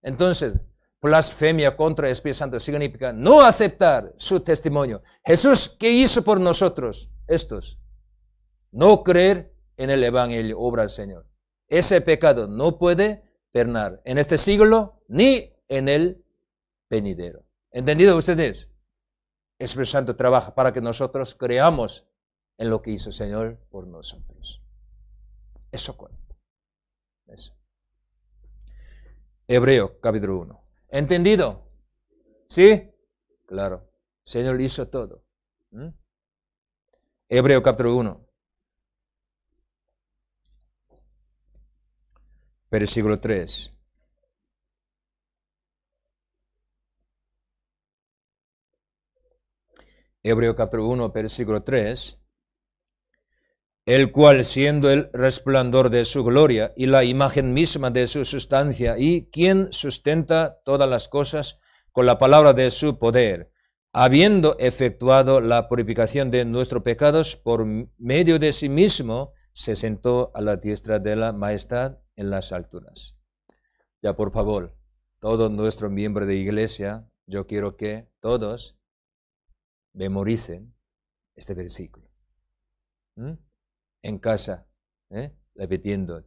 Entonces, blasfemia contra el Espíritu Santo significa no aceptar su testimonio. Jesús, ¿qué hizo por nosotros? Estos. No creer en el Evangelio, obra del Señor. Ese pecado no puede pernar en este siglo ni en el venidero. ¿Entendido ustedes? El Espíritu Santo trabaja para que nosotros creamos en lo que hizo el Señor por nosotros. Eso cuenta. Eso. Hebreo capítulo 1. ¿Entendido? ¿Sí? Claro. Señor hizo todo. ¿Mm? Hebreo capítulo 1. Versículo 3. Hebreo capítulo 1, versículo 3 el cual siendo el resplandor de su gloria y la imagen misma de su sustancia, y quien sustenta todas las cosas con la palabra de su poder, habiendo efectuado la purificación de nuestros pecados por medio de sí mismo, se sentó a la diestra de la majestad en las alturas. Ya por favor, todo nuestro miembro de iglesia, yo quiero que todos memoricen este versículo. ¿Mm? en casa, ¿eh? repitiendo,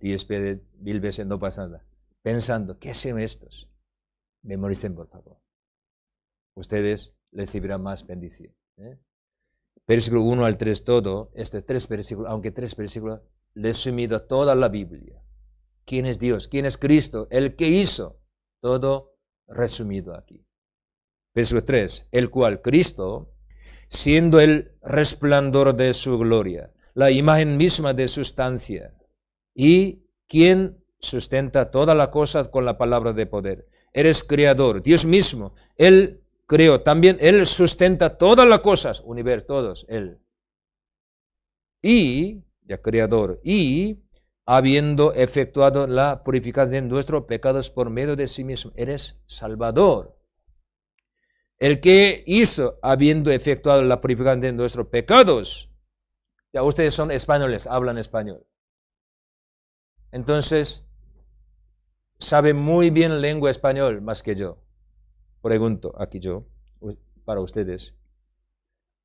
mil veces no pasa nada, pensando, ¿qué hacen estos? Memoricen, por favor. Ustedes recibirán más bendición. ¿eh? Versículo 1 al 3 todo, este tres versículos, aunque tres versículos, resumido toda la Biblia. ¿Quién es Dios? ¿Quién es Cristo? El que hizo. Todo resumido aquí. Versículo 3, el cual Cristo, siendo el resplandor de su gloria la imagen misma de sustancia. Y quien sustenta toda la cosa con la palabra de poder. Eres creador, Dios mismo. Él creó también, Él sustenta todas las cosas, universo, todos, Él. Y, ya creador, y habiendo efectuado la purificación de nuestros pecados por medio de sí mismo, eres salvador. El que hizo, habiendo efectuado la purificación de nuestros pecados, ya ustedes son españoles, hablan español. Entonces, sabe muy bien lengua español más que yo. Pregunto aquí yo, para ustedes,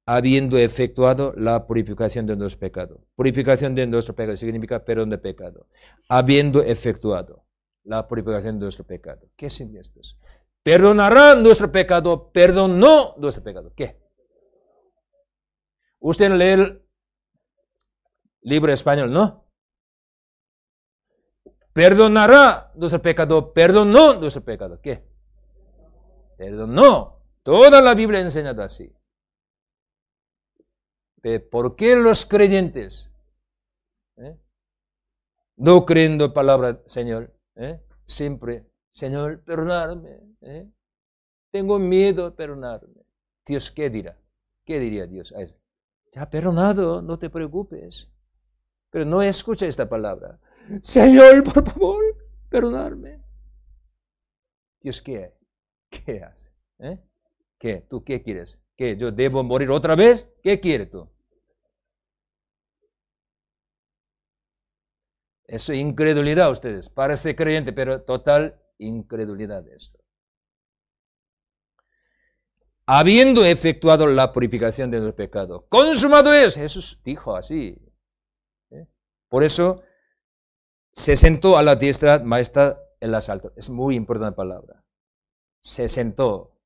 habiendo efectuado la purificación de nuestro pecado. Purificación de nuestro pecado significa perdón de pecado. Habiendo efectuado la purificación de nuestro pecado. ¿Qué significa esto? Perdonarán nuestro pecado, perdonó nuestro pecado. ¿Qué? Usted lee Libro español, no. Perdonará nuestro pecado, perdonó nuestro pecado. ¿Qué? Perdonó. Toda la Biblia enseña así. ¿Por qué los creyentes eh, no creyendo palabra Señor? Eh? siempre, Señor, perdonarme. Eh. tengo miedo de perdonarme. Dios, ¿qué dirá? ¿Qué diría Dios? Ya perdonado, no te preocupes. Pero no escucha esta palabra. Señor, por favor, perdonarme. Dios, ¿qué? ¿Qué hace? ¿Eh? ¿Qué? ¿Tú qué quieres? ¿Qué? ¿Yo debo morir otra vez? ¿Qué quieres tú? Eso es incredulidad ustedes. Parece creyente, pero total incredulidad esto. Habiendo efectuado la purificación de los pecado consumado es. Jesús dijo así, por eso se sentó a la diestra maestra en las alturas. Es muy importante la palabra. Se sentó.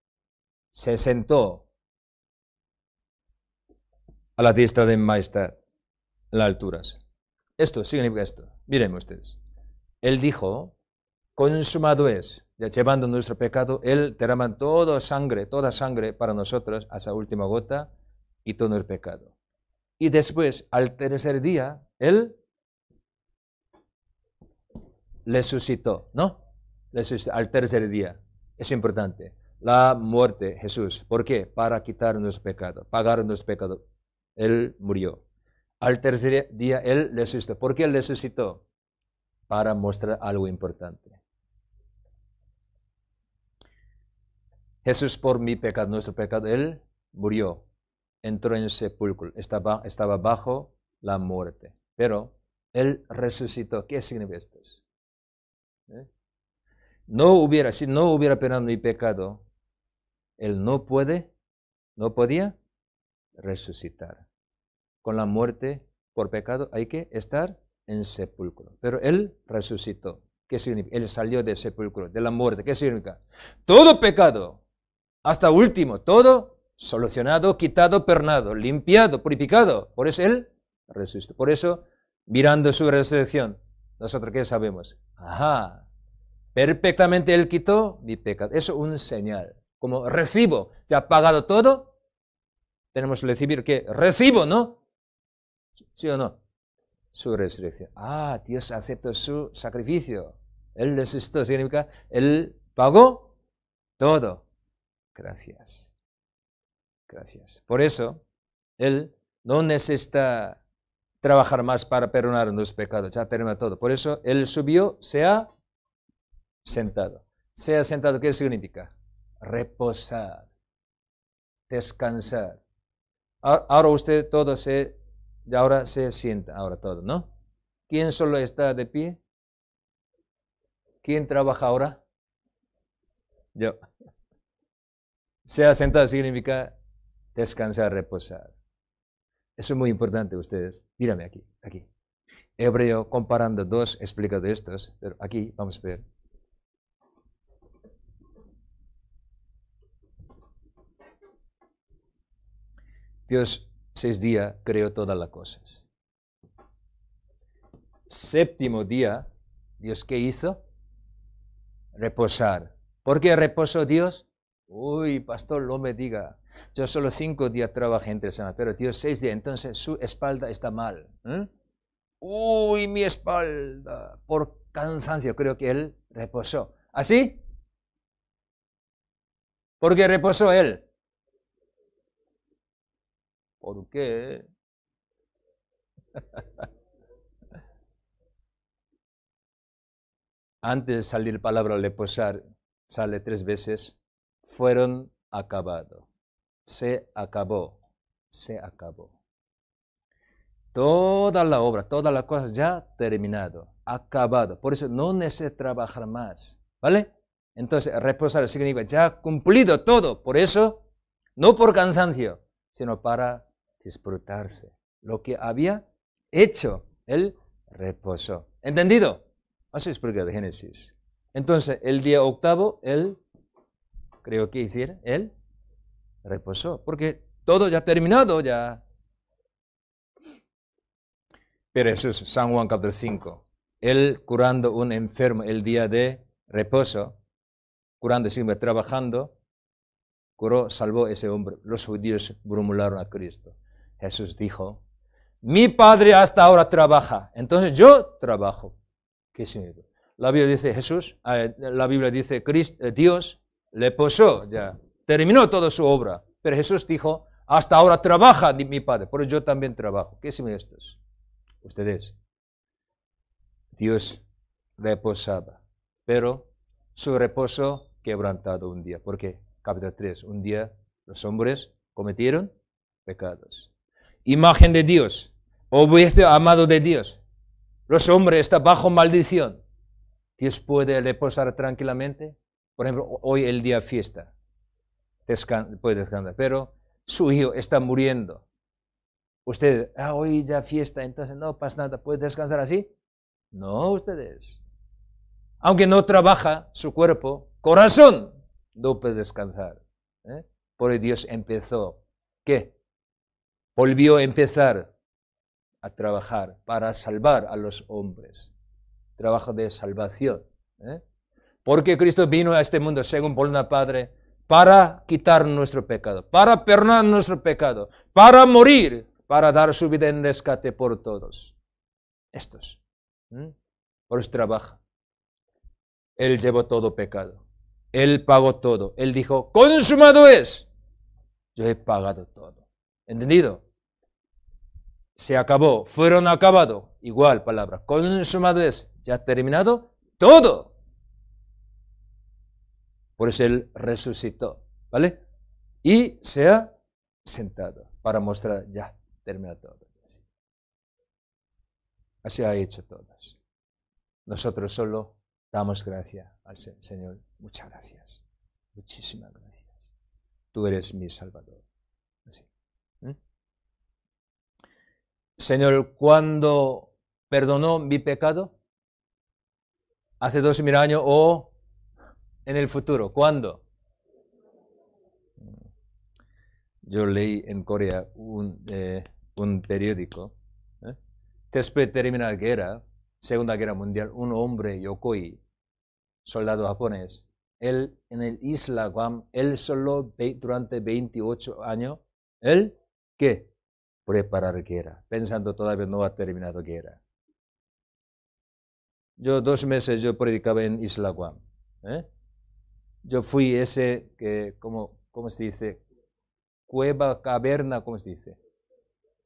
Se sentó a la diestra de Maestad en las alturas. Esto significa esto. Miren ustedes. Él dijo, consumado es, ya llevando nuestro pecado, Él derrama toda sangre, toda sangre para nosotros hasta última gota y todo el pecado. Y después, al tercer día, Él le suscitó, ¿no? Le al tercer día. Es importante. La muerte, Jesús. ¿Por qué? Para nuestro pecado, pagar nuestro pecado. Él murió. Al tercer día Él resucitó. ¿Por qué Él resucitó? Para mostrar algo importante. Jesús por mi pecado, nuestro pecado, Él murió. Entró en sepulcro. Estaba, estaba bajo la muerte. Pero Él resucitó. ¿Qué significa esto? ¿Eh? No hubiera, si no hubiera penado mi pecado, él no puede, no podía resucitar. Con la muerte por pecado hay que estar en sepulcro. Pero él resucitó. ¿Qué significa? Él salió de sepulcro, de la muerte. ¿Qué significa? Todo pecado, hasta último, todo solucionado, quitado, pernado, limpiado, purificado. Por eso él resucitó. Por eso, mirando su resurrección, nosotros qué sabemos? Ajá, perfectamente Él quitó mi pecado. Eso Es un señal. Como recibo, ya ha pagado todo, tenemos que recibir que recibo, ¿no? ¿Sí o no? Su resurrección. Ah, Dios aceptó su sacrificio. Él resucitó, significa, Él pagó todo. Gracias. Gracias. Por eso, Él no necesita trabajar más para perdonar nuestros pecados. Ya termina todo. Por eso él subió, se ha sentado. Se ha sentado, ¿qué significa? Reposar, descansar. Ahora usted todo se, ahora se sienta, ahora todo, ¿no? ¿Quién solo está de pie? ¿Quién trabaja ahora? Yo. Se ha sentado significa descansar, reposar. Eso es muy importante ustedes. Mírame aquí, aquí. Hebreo, comparando dos, explica de estos, pero aquí vamos a ver. Dios seis días creó todas las cosas. Séptimo día, Dios qué hizo? Reposar. ¿Por qué reposó Dios? Uy, pastor, no me diga. Yo solo cinco días trabajé entre semana, pero Dios seis días, entonces su espalda está mal. ¿eh? Uy, mi espalda, por cansancio, creo que él reposó. ¿Así? ¿Ah, ¿Por qué reposó él? ¿Por qué? Antes de salir palabra reposar, sale tres veces, fueron acabados se acabó, se acabó. Toda la obra, todas las cosas ya terminado, acabado. Por eso no necesita trabajar más, ¿vale? Entonces, reposar significa ya cumplido todo. Por eso, no por cansancio, sino para disfrutarse lo que había hecho Él reposó. ¿Entendido? Así explica de Génesis. Entonces, el día octavo, él, creo que decir, él reposó, porque todo ya terminado ya. Pero Jesús, San Juan capítulo 5. Él curando un enfermo el día de reposo, curando siempre trabajando, curó, salvó ese hombre. Los judíos brumularon a Cristo. Jesús dijo, mi padre hasta ahora trabaja, entonces yo trabajo. ¿Qué significa? La Biblia dice Jesús, eh, la Biblia dice Cristo, eh, Dios le posó ya terminó toda su obra. Pero Jesús dijo, hasta ahora trabaja mi Padre, pero yo también trabajo. ¿Qué son estos? Ustedes. Dios reposaba, pero su reposo quebrantado un día. ¿Por qué? Capítulo 3. Un día los hombres cometieron pecados. Imagen de Dios, objeto amado de Dios. Los hombres están bajo maldición. Dios puede reposar tranquilamente. Por ejemplo, hoy el día fiesta puede descansar, pero su hijo está muriendo. usted ah, hoy ya fiesta, entonces no pasa nada, ¿puede descansar así? No, ustedes. Aunque no trabaja su cuerpo, corazón no puede descansar. ¿eh? Por Dios empezó, ¿qué? Volvió a empezar a trabajar para salvar a los hombres. Trabajo de salvación. ¿eh? Porque Cristo vino a este mundo, según por Padre, para quitar nuestro pecado, para perdonar nuestro pecado, para morir, para dar su vida en rescate por todos. Estos. Por su trabajo. Él llevó todo pecado. Él pagó todo. Él dijo, consumado es. Yo he pagado todo. ¿Entendido? Se acabó. Fueron acabados, Igual palabra. Consumado es. Ya terminado todo. Por eso Él resucitó, ¿vale? Y se ha sentado para mostrar, ya, termina todo. Así, ha hecho todos. Nosotros solo damos gracias al Señor. Muchas gracias. Muchísimas gracias. Tú eres mi Salvador. Así. Señor, cuando perdonó mi pecado, hace dos mil años, o... En el futuro, ¿cuándo? Yo leí en Corea un, eh, un periódico. ¿eh? Después de terminar la guerra, Segunda Guerra Mundial, un hombre, Yokoi, soldado japonés, él en el isla Guam, él solo durante 28 años, él, ¿qué? Preparar guerra, pensando todavía no ha terminado guerra. Yo dos meses yo predicaba en Isla Guam. ¿eh? Yo fui ese que, como, ¿cómo se dice? Cueva, caverna, ¿cómo se dice?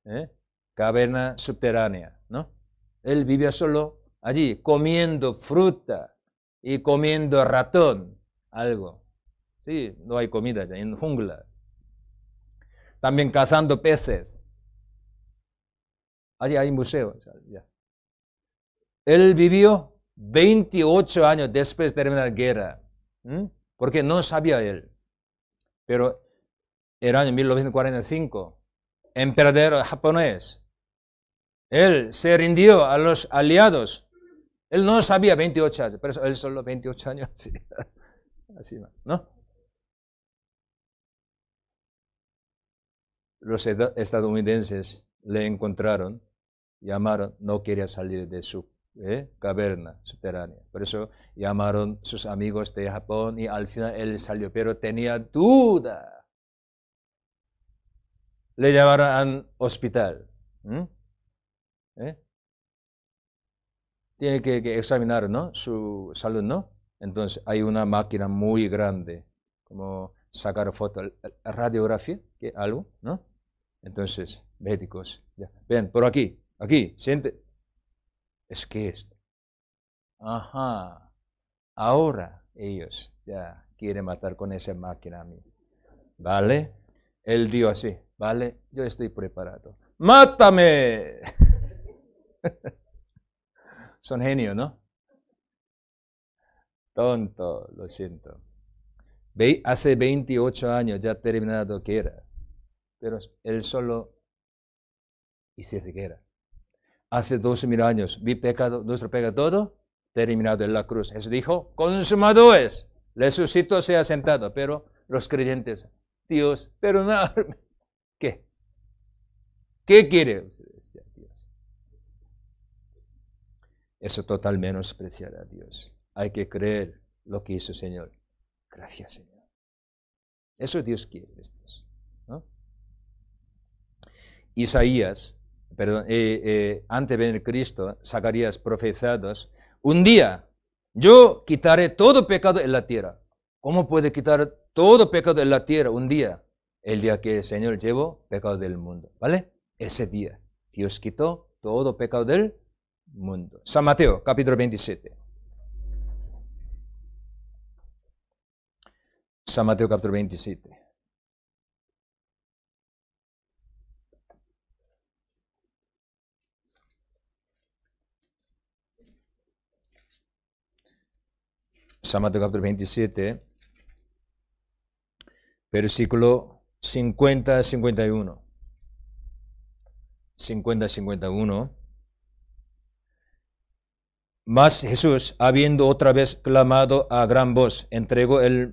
¿Eh? Caverna subterránea, ¿no? Él vivía solo allí, comiendo fruta y comiendo ratón, algo. Sí, no hay comida allá, en jungla. También cazando peces. Allí hay museo. Ya. Él vivió 28 años después de terminar la guerra porque no sabía él. Pero era en 1945, emperador japonés, él se rindió a los aliados. Él no sabía 28 años, pero él solo 28 años. ¿no? Los estadounidenses le encontraron, llamaron, no quería salir de su ¿eh? caverna subterránea. Por eso llamaron sus amigos de Japón y al final él salió, pero tenía duda. Le llevaron al hospital. ¿Eh? Tiene que, examinar su salud, ¿no? Entonces hay una máquina muy grande, como sacar fotos radiografía, que algo, ¿no? Entonces, médicos, ven, por aquí, aquí, siente, es que esto. Ajá, ahora ellos ya quieren matar con esa máquina a mí. ¿Vale? Él dio así, ¿vale? Yo estoy preparado. ¡Mátame! Son genios, ¿no? Tonto, lo siento. hace 28 años ya terminado que era, pero él solo hiciese que era hace dos mil años, vi pecado, nuestro pecado todo terminado en la cruz. Jesús dijo, consumado es, se ha sentado. Pero los creyentes, Dios, pero no, ¿qué? ¿Qué quiere Dios? Eso total menospreciar a Dios. Hay que creer lo que hizo el Señor. Gracias, Señor. Eso Dios quiere. Estos, ¿no? Isaías perdón, eh, eh, antes de venir Cristo, Zacarías profetizados, un día yo quitaré todo pecado en la tierra. ¿Cómo puede quitar todo pecado en la tierra un día? El día que el Señor llevó pecado del mundo, ¿vale? Ese día Dios quitó todo pecado del mundo. San Mateo, capítulo 27. San Mateo, capítulo 27. Samantha capítulo 27, versículo 50 51. 50 51. Mas Jesús, habiendo otra vez clamado a gran voz, entregó el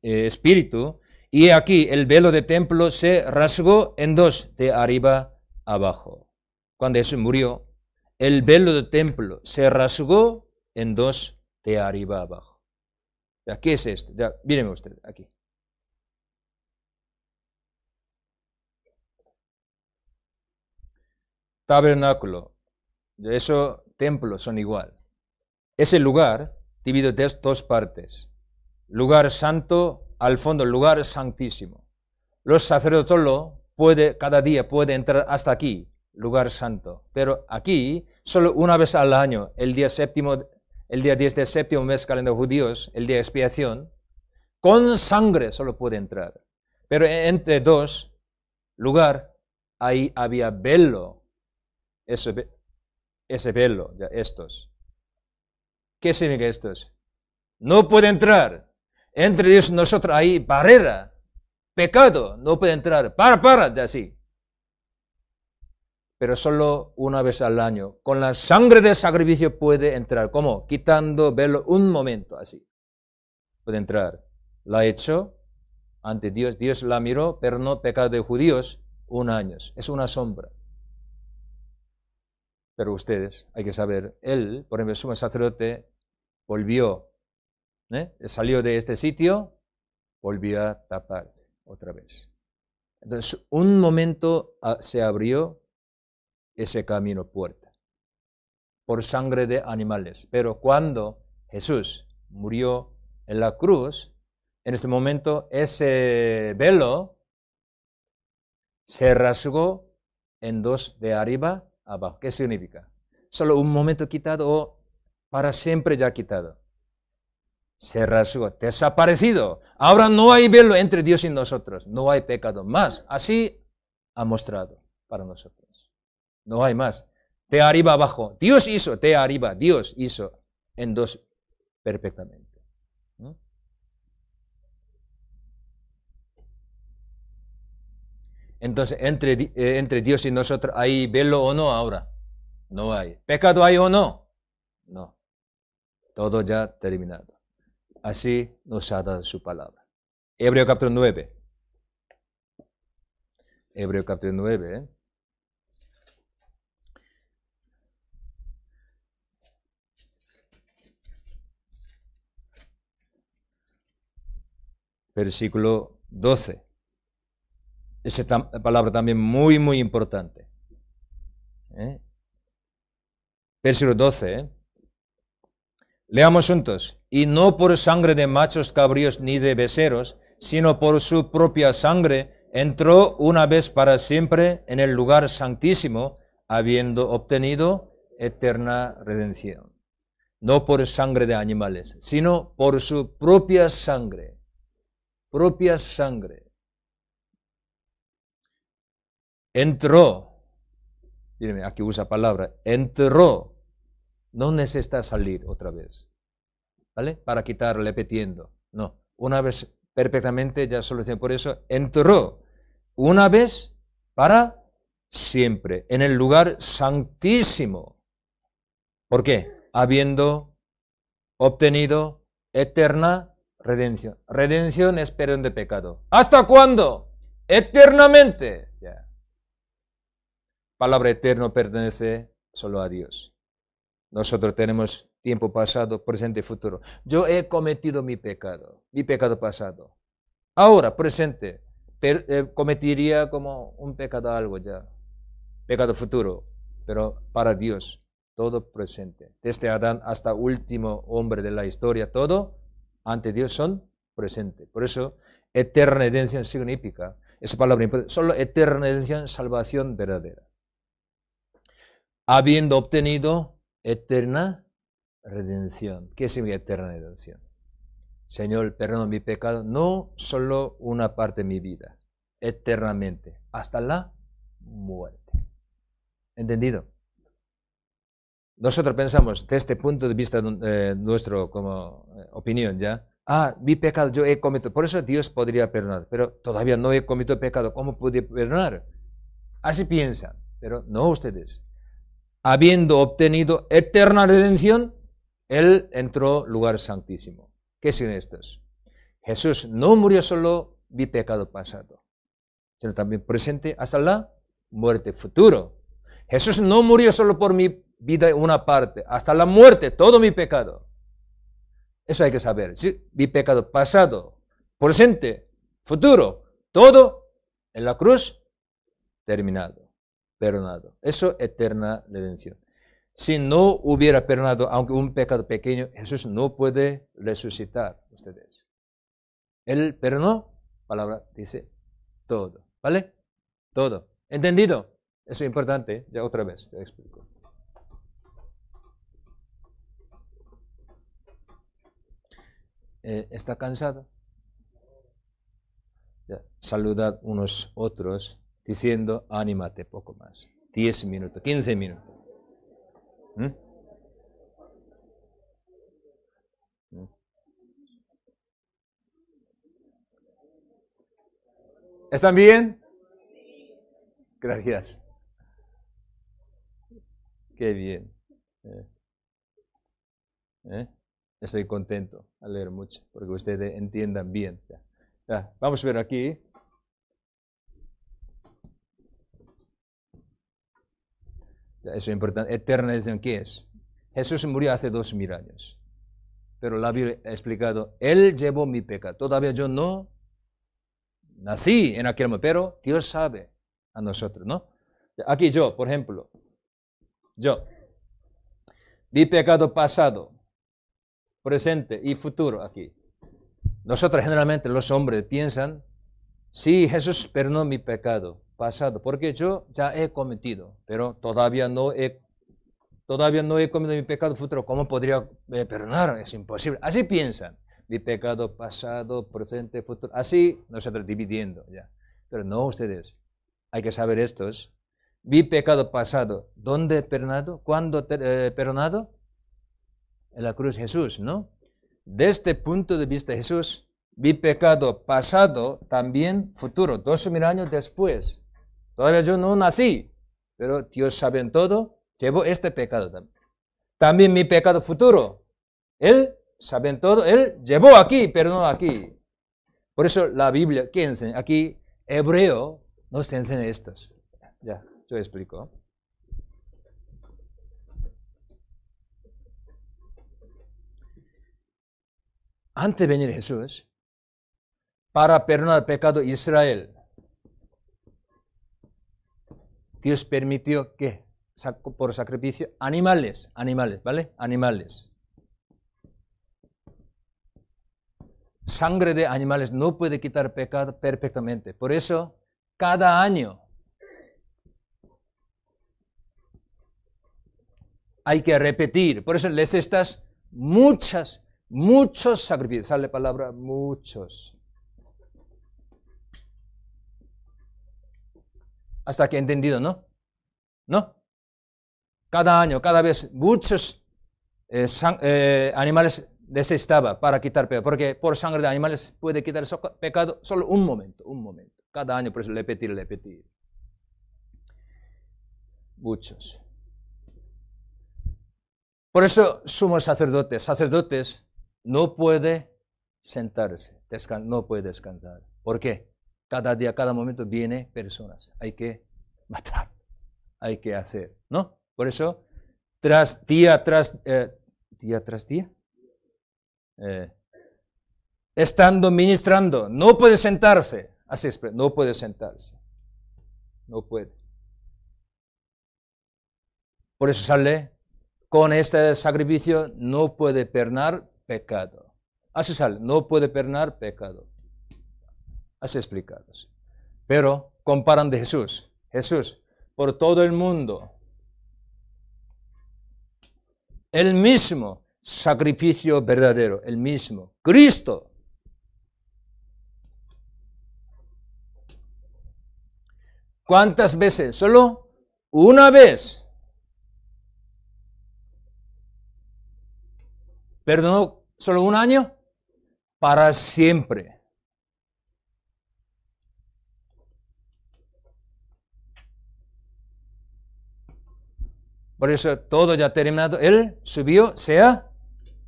eh, espíritu, y aquí el velo de templo se rasgó en dos, de arriba abajo. Cuando Jesús murió, el velo de templo se rasgó en dos de arriba abajo. Ya, ¿Qué es esto? Ya, ustedes, usted aquí. Tabernáculo, eso, templos son igual. Ese lugar, dividido en dos partes. Lugar santo al fondo, lugar santísimo. Los sacerdotes solo puede, cada día puede entrar hasta aquí, lugar santo. Pero aquí, solo una vez al año, el día séptimo el día 10 del séptimo mes calendario judío, el día de expiación, con sangre solo puede entrar. Pero e-, entre dos lugar, ahí había velo, ese, ese velo, ya, estos. ¿Qué significa estos? No puede entrar. Entre Dios y nosotros hay barrera, pecado, no puede entrar. Para, para, ya sí pero solo una vez al año. Con la sangre del sacrificio puede entrar. ¿Cómo? Quitando velo un momento, así. Puede entrar. La hecho ante Dios. Dios la miró, pero no pecado de judíos un año. Es una sombra. Pero ustedes, hay que saber, él, por ejemplo, el sacerdote, volvió, ¿eh? salió de este sitio, volvió a taparse otra vez. Entonces, un momento ah, se abrió ese camino puerta por sangre de animales. Pero cuando Jesús murió en la cruz, en este momento ese velo se rasgó en dos de arriba abajo. ¿Qué significa? Solo un momento quitado o para siempre ya quitado. Se rasgó, desaparecido. Ahora no hay velo entre Dios y nosotros. No hay pecado más. Así ha mostrado para nosotros. No hay más. Te arriba abajo. Dios hizo, te arriba. Dios hizo en dos perfectamente. Entonces, entre, eh, entre Dios y nosotros, ¿hay velo o no ahora? No hay. ¿Pecado hay o no? No. Todo ya terminado. Así nos ha dado su palabra. Hebreo capítulo 9. Hebreo capítulo 9. ¿eh? versículo 12. Esa palabra también muy, muy importante. ¿eh? Versículo 12. ¿eh? Leamos juntos. Y no por sangre de machos cabríos ni de beceros, sino por su propia sangre, entró una vez para siempre en el lugar santísimo, habiendo obtenido eterna redención. No por sangre de animales, sino por su propia sangre propia sangre. Entró, dime aquí usa palabra, entró. No necesita salir otra vez, ¿vale? Para quitarle petiendo. No, una vez perfectamente ya solucioné por eso, entró una vez para siempre en el lugar santísimo. ¿Por qué? Habiendo obtenido eterna Redención. Redención es perdón de pecado. ¿Hasta cuándo? Eternamente. Palabra eterno pertenece solo a Dios. Nosotros tenemos tiempo pasado, presente y futuro. Yo he cometido mi pecado, mi pecado pasado. Ahora, presente, eh, cometiría como un pecado algo ya, pecado futuro, pero para Dios, todo presente. Desde Adán hasta último hombre de la historia, todo ante Dios son presentes. Por eso, eterna redención significa, esa palabra importante, solo eterna redención, salvación verdadera. Habiendo obtenido eterna redención. ¿Qué significa eterna redención? Señor, perdón mi pecado, no solo una parte de mi vida, eternamente, hasta la muerte. ¿Entendido? Nosotros pensamos, desde este punto de vista eh, nuestro como eh, opinión ya, ah, mi pecado yo he cometido, por eso Dios podría perdonar, pero todavía no he cometido pecado, ¿cómo puede perdonar? Así piensan, pero no ustedes. Habiendo obtenido eterna redención, Él entró lugar santísimo. ¿Qué son estos? Jesús no murió solo mi pecado pasado, sino también presente hasta la muerte futuro. Jesús no murió solo por mi vida una parte, hasta la muerte, todo mi pecado. Eso hay que saber. ¿sí? Mi pecado pasado, presente, futuro, todo en la cruz, terminado, perdonado. Eso eterna redención. Si no hubiera perdonado, aunque un pecado pequeño, Jesús no puede resucitar ustedes. Él perdonó, palabra dice, todo. ¿Vale? Todo. ¿Entendido? Eso es importante. Ya otra vez, te explico. Eh, está cansado. saludad unos otros diciendo, ánimate poco más. Diez minutos, quince minutos. ¿Mm? ¿Mm? ¿Están bien? Gracias. Qué bien. ¿Eh? eh. Estoy contento a leer mucho, porque ustedes entiendan bien. vamos a ver aquí. eso es importante. edición, ¿qué es? Jesús murió hace dos mil años. Pero la Biblia ha explicado, Él llevó mi pecado. Todavía yo no nací en aquel momento, pero Dios sabe a nosotros, ¿no? Aquí yo, por ejemplo, yo, mi pecado pasado, presente y futuro aquí. Nosotros generalmente los hombres piensan, sí, Jesús perdonó mi pecado pasado, porque yo ya he cometido, pero todavía no he, todavía no he cometido mi pecado futuro. ¿Cómo podría eh, perdonar? Es imposible. Así piensan. Mi pecado pasado, presente, futuro. Así nosotros dividiendo ya. Pero no ustedes. Hay que saber esto. Mi pecado pasado, ¿dónde he perdonado? ¿Cuándo he eh, perdonado? en la cruz Jesús, ¿no? Desde este punto de vista Jesús, mi pecado pasado, también futuro, dos mil años después. Todavía yo no nací, pero Dios sabe en todo, llevo este pecado también. También mi pecado futuro, Él sabe en todo, Él llevó aquí, pero no aquí. Por eso la Biblia, ¿qué enseña? Aquí, hebreo, no se enseña estos. Ya, yo explico. antes de venir Jesús, para perdonar el pecado Israel, Dios permitió que por sacrificio animales, animales, ¿vale? Animales. Sangre de animales no puede quitar pecado perfectamente. Por eso, cada año hay que repetir. Por eso les estas muchas Muchos sacrificios. Sale palabra muchos. Hasta que he entendido, ¿no? ¿No? Cada año, cada vez, muchos eh, eh, animales desistaban para quitar pecado. Porque por sangre de animales puede quitar pecado solo un momento, un momento. Cada año, por eso repetir, repetir. Muchos. Por eso somos sacerdotes. Sacerdotes no puede sentarse, no puede descansar. ¿Por qué? Cada día, cada momento vienen personas. Hay que matar, hay que hacer, ¿no? Por eso, tras día, tras eh, día, tras día, eh, estando ministrando, no puede sentarse. Así es, no puede sentarse. No puede. Por eso sale con este sacrificio, no puede pernar, pecado. Así sale, no puede perdonar pecado. Así explicado. Pero comparan de Jesús. Jesús, por todo el mundo, el mismo sacrificio verdadero, el mismo, Cristo. ¿Cuántas veces? Solo una vez. Perdonó solo un año, para siempre. Por eso todo ya terminado. Él subió, se ha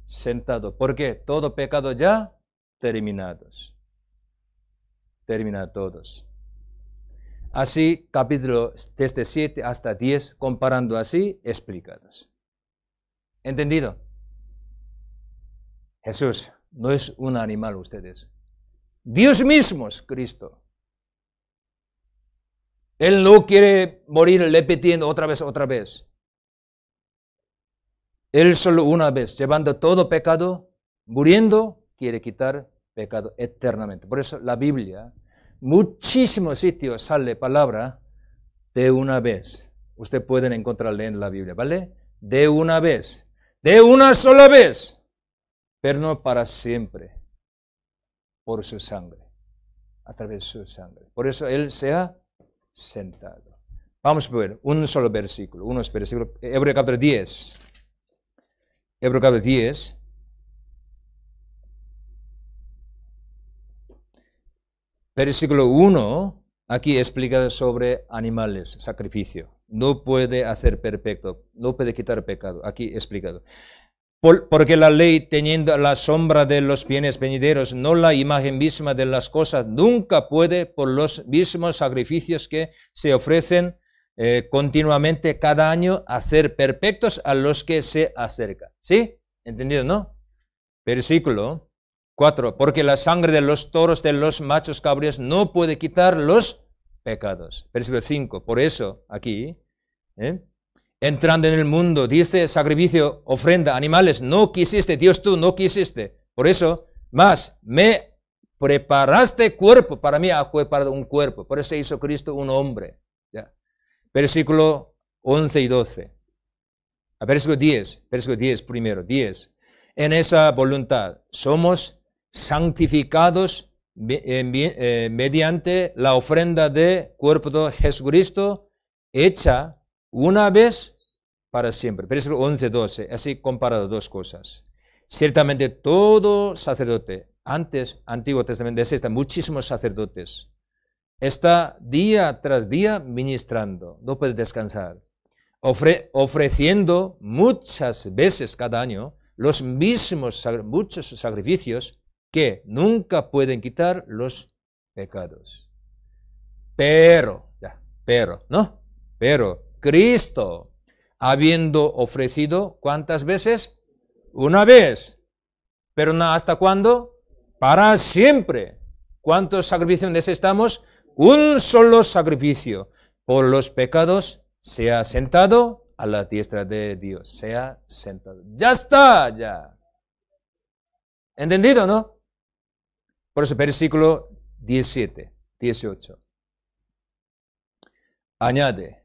sentado. Porque todo pecado ya terminados. Termina todos. Así, Capítulo desde 7 hasta 10, comparando así, explicados. ¿Entendido? Jesús, no es un animal ustedes. Dios mismo es Cristo. Él no quiere morir repitiendo otra vez, otra vez. Él solo una vez, llevando todo pecado, muriendo, quiere quitar pecado eternamente. Por eso la Biblia, muchísimos sitios sale palabra de una vez. Usted pueden encontrarla en la Biblia, ¿vale? De una vez. De una sola vez no para siempre por su sangre, a través de su sangre. Por eso Él se ha sentado. Vamos a ver un solo versículo, uno versículos. Hebreo capítulo 10. Hebreo capítulo 10. Versículo 1, aquí explica sobre animales, sacrificio. No puede hacer perfecto, no puede quitar pecado. Aquí explicado porque la ley, teniendo la sombra de los bienes venideros, no la imagen misma de las cosas, nunca puede, por los mismos sacrificios que se ofrecen eh, continuamente cada año, hacer perfectos a los que se acercan. ¿Sí? ¿Entendido, no? Versículo 4. Porque la sangre de los toros, de los machos cabríos, no puede quitar los pecados. Versículo 5. Por eso, aquí, ¿eh? entrando en el mundo, dice sacrificio, ofrenda, animales, no quisiste, Dios tú no quisiste. Por eso, más, me preparaste cuerpo, para mí ha preparado un cuerpo, por eso hizo Cristo un hombre. Versículo 11 y 12. A versículo 10, versículo 10 primero, 10. En esa voluntad somos santificados eh, eh, mediante la ofrenda de cuerpo de Jesucristo hecha una vez para siempre. Versículo 11, 12, así comparado dos cosas. Ciertamente todo sacerdote, antes Antiguo Testamento, existen muchísimos sacerdotes, está día tras día ministrando, no puede descansar, ofreciendo muchas veces cada año los mismos muchos sacrificios que nunca pueden quitar los pecados. Pero, ya, pero, ¿no? Pero Cristo, habiendo ofrecido cuántas veces? Una vez. Pero no hasta cuándo? Para siempre. ¿Cuántos sacrificios necesitamos? Un solo sacrificio por los pecados se ha sentado a la diestra de Dios. Se ha sentado. Ya está, ya. ¿Entendido, no? Por eso, versículo 17, 18. Añade,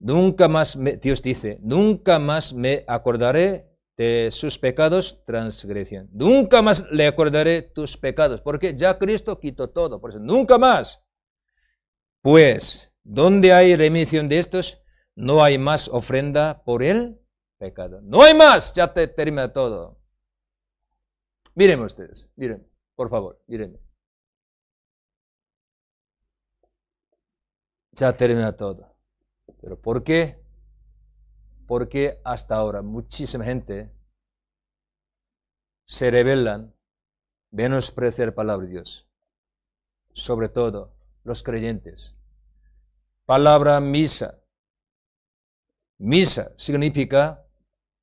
Nunca más, me, Dios dice, nunca más me acordaré de sus pecados, transgresión. Nunca más le acordaré tus pecados, porque ya Cristo quitó todo, por eso nunca más. Pues, ¿dónde hay remisión de estos? No hay más ofrenda por el pecado. No hay más, ya te termina todo. Miren ustedes, miren, por favor, miren. Ya termina todo. ¿Pero por qué? Porque hasta ahora muchísima gente se rebelan, menosprecia la palabra de Dios, sobre todo los creyentes. Palabra misa. Misa significa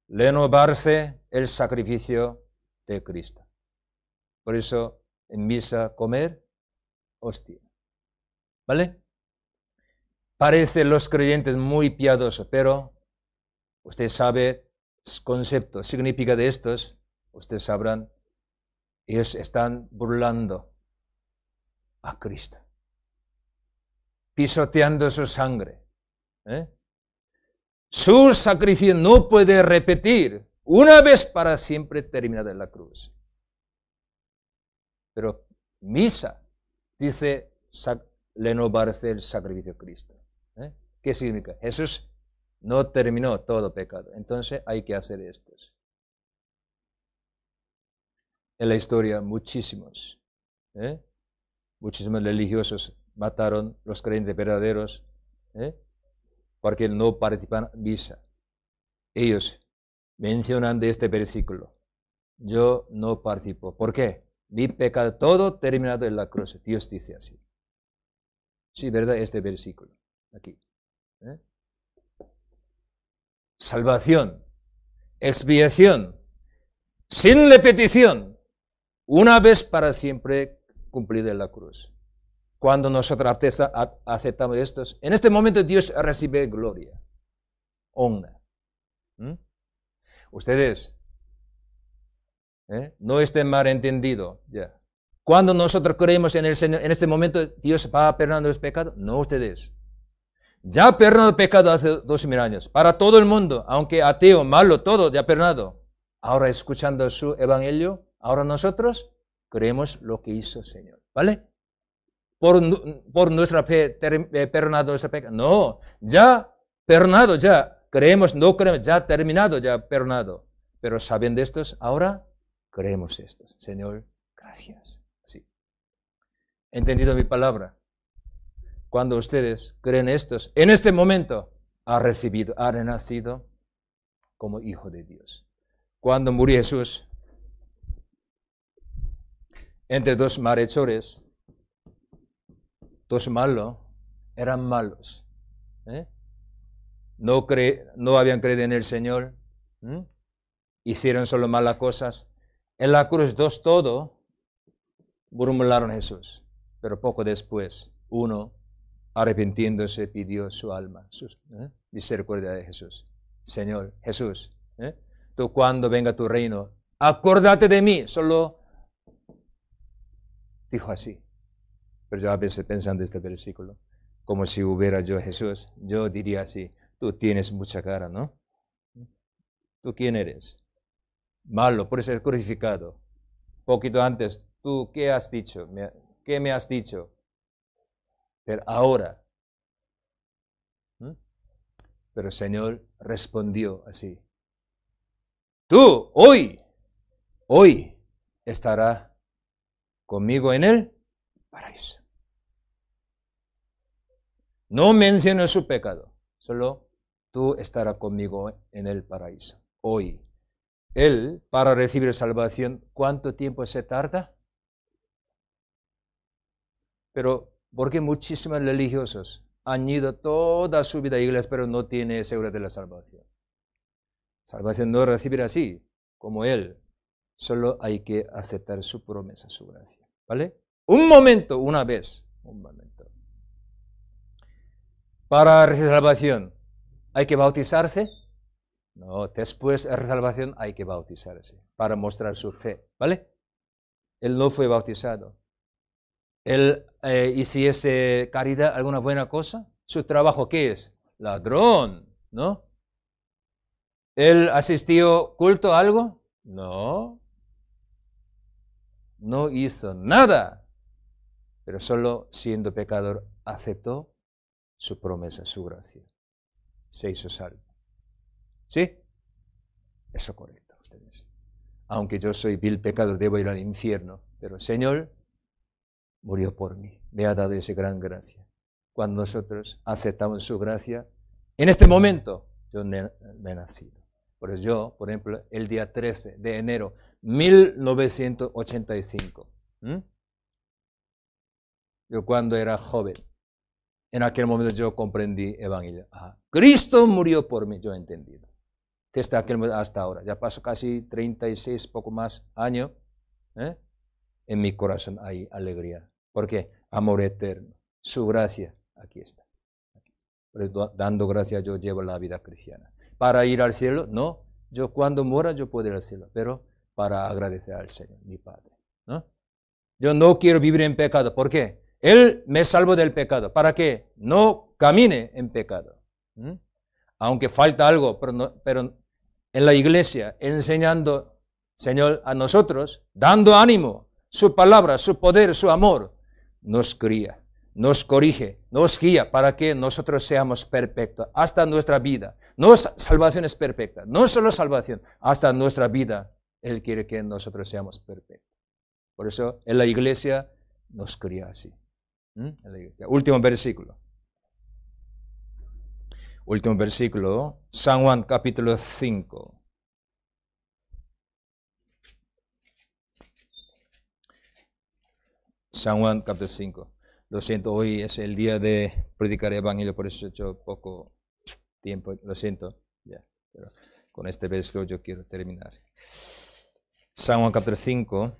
renovarse el sacrificio de Cristo. Por eso en misa comer hostia. ¿Vale? Parecen los creyentes muy piadosos, pero usted sabe concepto significa de estos, ustedes sabrán, ellos están burlando a Cristo, pisoteando su sangre. ¿eh? Su sacrificio no puede repetir una vez para siempre terminada en la cruz. Pero misa dice parece el sacrificio de Cristo. ¿Qué significa? Jesús no terminó todo pecado. Entonces hay que hacer esto. En la historia muchísimos, ¿eh? muchísimos religiosos mataron los creyentes verdaderos ¿eh? porque no participan misa. Ellos mencionan de este versículo. Yo no participo. ¿Por qué? Mi pecado todo terminado en la cruz. Dios dice así. Sí, ¿verdad? Este versículo. Aquí. ¿Eh? Salvación, expiación, sin repetición, una vez para siempre cumplida en la cruz. Cuando nosotros aceptamos esto, en este momento Dios recibe gloria, honra. ¿Mm? Ustedes, ¿eh? no estén mal ya. Cuando nosotros creemos en el Señor, en este momento Dios va perdonando el pecado, pecados, no ustedes ya perdonado el pecado hace dos mil años, para todo el mundo, aunque ateo, malo, todo, ya perdonado. Ahora escuchando su evangelio, ahora nosotros creemos lo que hizo Señor, ¿vale? Por, nuestra fe, eh, perdonado No, ya perdonado, ya creemos, no creemos, ya terminado, ya perdonado. Pero sabiendo estos, ahora creemos estos. Señor, gracias. Así. ¿Entendido mi palabra? cuando ustedes creen estos, en este momento ha recibido, ha renacido como hijo de Dios. Cuando murió Jesús, entre dos malhechores, dos malos, eran malos. ¿eh? No, cre no habían creído en el Señor, hicieron solo malas cosas. En la cruz dos todo, murmuraron Jesús, pero poco después, uno arrepintiéndose pidió su alma, su ¿eh? misericordia de Jesús. Señor Jesús, ¿eh? tú cuando venga tu reino, acordate de mí. Solo dijo así. Pero yo a veces pensando este versículo, como si hubiera yo Jesús, yo diría así, tú tienes mucha cara, ¿no? ¿Tú quién eres? Malo, por ser crucificado. Poquito antes, ¿tú qué has dicho? ¿Qué me has dicho? pero ahora. Pero el Señor respondió así, tú hoy, hoy estará conmigo en el paraíso. No menciona su pecado, solo tú estarás conmigo en el paraíso, hoy. Él, para recibir salvación, ¿cuánto tiempo se tarda? Pero porque muchísimos religiosos han ido toda su vida a iglesias, pero no tiene seguridad de la salvación. Salvación no es recibir así, como Él. Solo hay que aceptar su promesa, su gracia. ¿Vale? Un momento, una vez. Un momento. Para recibir salvación, ¿hay que bautizarse? No, después de la salvación hay que bautizarse para mostrar su fe. ¿Vale? Él no fue bautizado. Él, eh, y si es eh, caridad, alguna buena cosa, su trabajo, ¿qué es? Ladrón, ¿no? ¿Él asistió culto a algo? No. No hizo nada, pero solo siendo pecador aceptó su promesa, su gracia. Se hizo salvo. ¿Sí? Eso correcto, ustedes. Aunque yo soy vil pecador, debo ir al infierno, pero Señor, murió por mí, me ha dado esa gran gracia. Cuando nosotros aceptamos su gracia, en este momento yo me he nacido. Por eso yo, por ejemplo, el día 13 de enero 1985, yo cuando era joven, en aquel momento yo comprendí evangelio. Ah, Cristo murió por mí, yo he entendido. aquel hasta ahora, ya pasó casi 36, poco más años, ¿eh? en mi corazón hay alegría porque amor eterno, su gracia, aquí está. dando gracia yo llevo la vida cristiana. Para ir al cielo, no. Yo cuando muera yo puedo ir al cielo, pero para agradecer al Señor, mi Padre. Yo no quiero vivir en pecado. ¿Por qué? Él me salvó del pecado. ¿Para qué? No camine en pecado. Aunque falta algo, pero, pero en la iglesia, enseñando, Señor, a nosotros, dando ánimo, su palabra, su poder, su amor, nos cría, nos corrige, nos guía para que nosotros seamos perfectos hasta nuestra vida. No salvación es perfecta, no solo salvación, hasta nuestra vida. Él quiere que nosotros seamos perfectos. Por eso en la iglesia nos cría así. Último versículo. Último versículo, San Juan capítulo 5. San Juan capítulo 5. Lo siento, hoy es el día de predicar el Evangelio, por eso he hecho poco tiempo. Lo siento, ya, pero con este versículo yo quiero terminar. San Juan capítulo 5,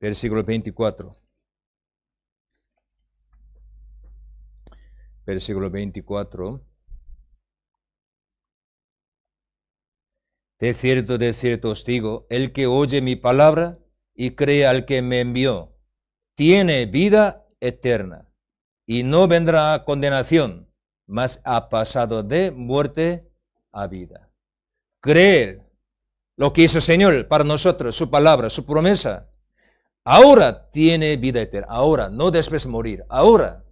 versículo 24. Versículo 24. De cierto, de cierto os digo, el que oye mi palabra y cree al que me envió tiene vida eterna y no vendrá condenación, mas ha pasado de muerte a vida. Creer lo que hizo el Señor para nosotros, su palabra, su promesa. Ahora tiene vida eterna, ahora, no después morir, ahora.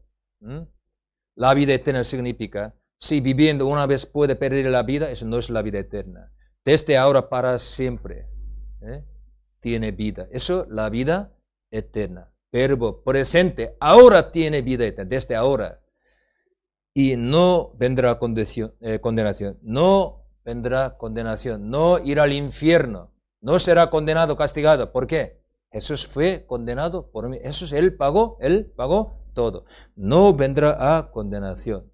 La vida eterna significa, si viviendo una vez puede perder la vida, eso no es la vida eterna. Desde ahora para siempre ¿eh? tiene vida. Eso, la vida eterna verbo presente, ahora tiene vida desde ahora. Y no vendrá eh, condenación, no vendrá condenación, no irá al infierno, no será condenado, castigado. ¿Por qué? Jesús fue condenado por mí. Jesús, Él pagó, Él pagó todo. No vendrá a condenación,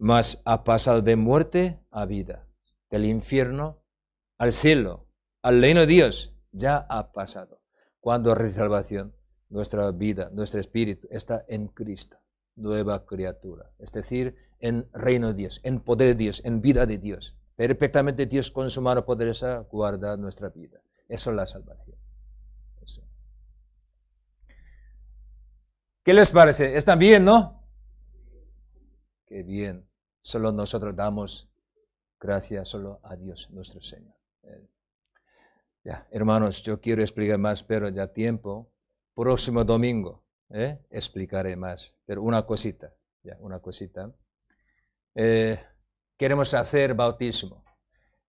mas ha pasado de muerte a vida, del infierno al cielo, al reino de Dios, ya ha pasado. Cuando hay salvación, nuestra vida, nuestro espíritu está en Cristo, nueva criatura. Es decir, en reino de Dios, en poder de Dios, en vida de Dios. Perfectamente Dios con su mano poderosa guarda nuestra vida. Eso es la salvación. ¿Qué les parece? ¿Están bien, no? Qué bien. Solo nosotros damos gracias solo a Dios, nuestro Señor. Ya, hermanos, yo quiero explicar más, pero ya tiempo. Próximo domingo ¿eh? explicaré más. Pero una cosita, ya, una cosita. Eh, queremos hacer bautismo.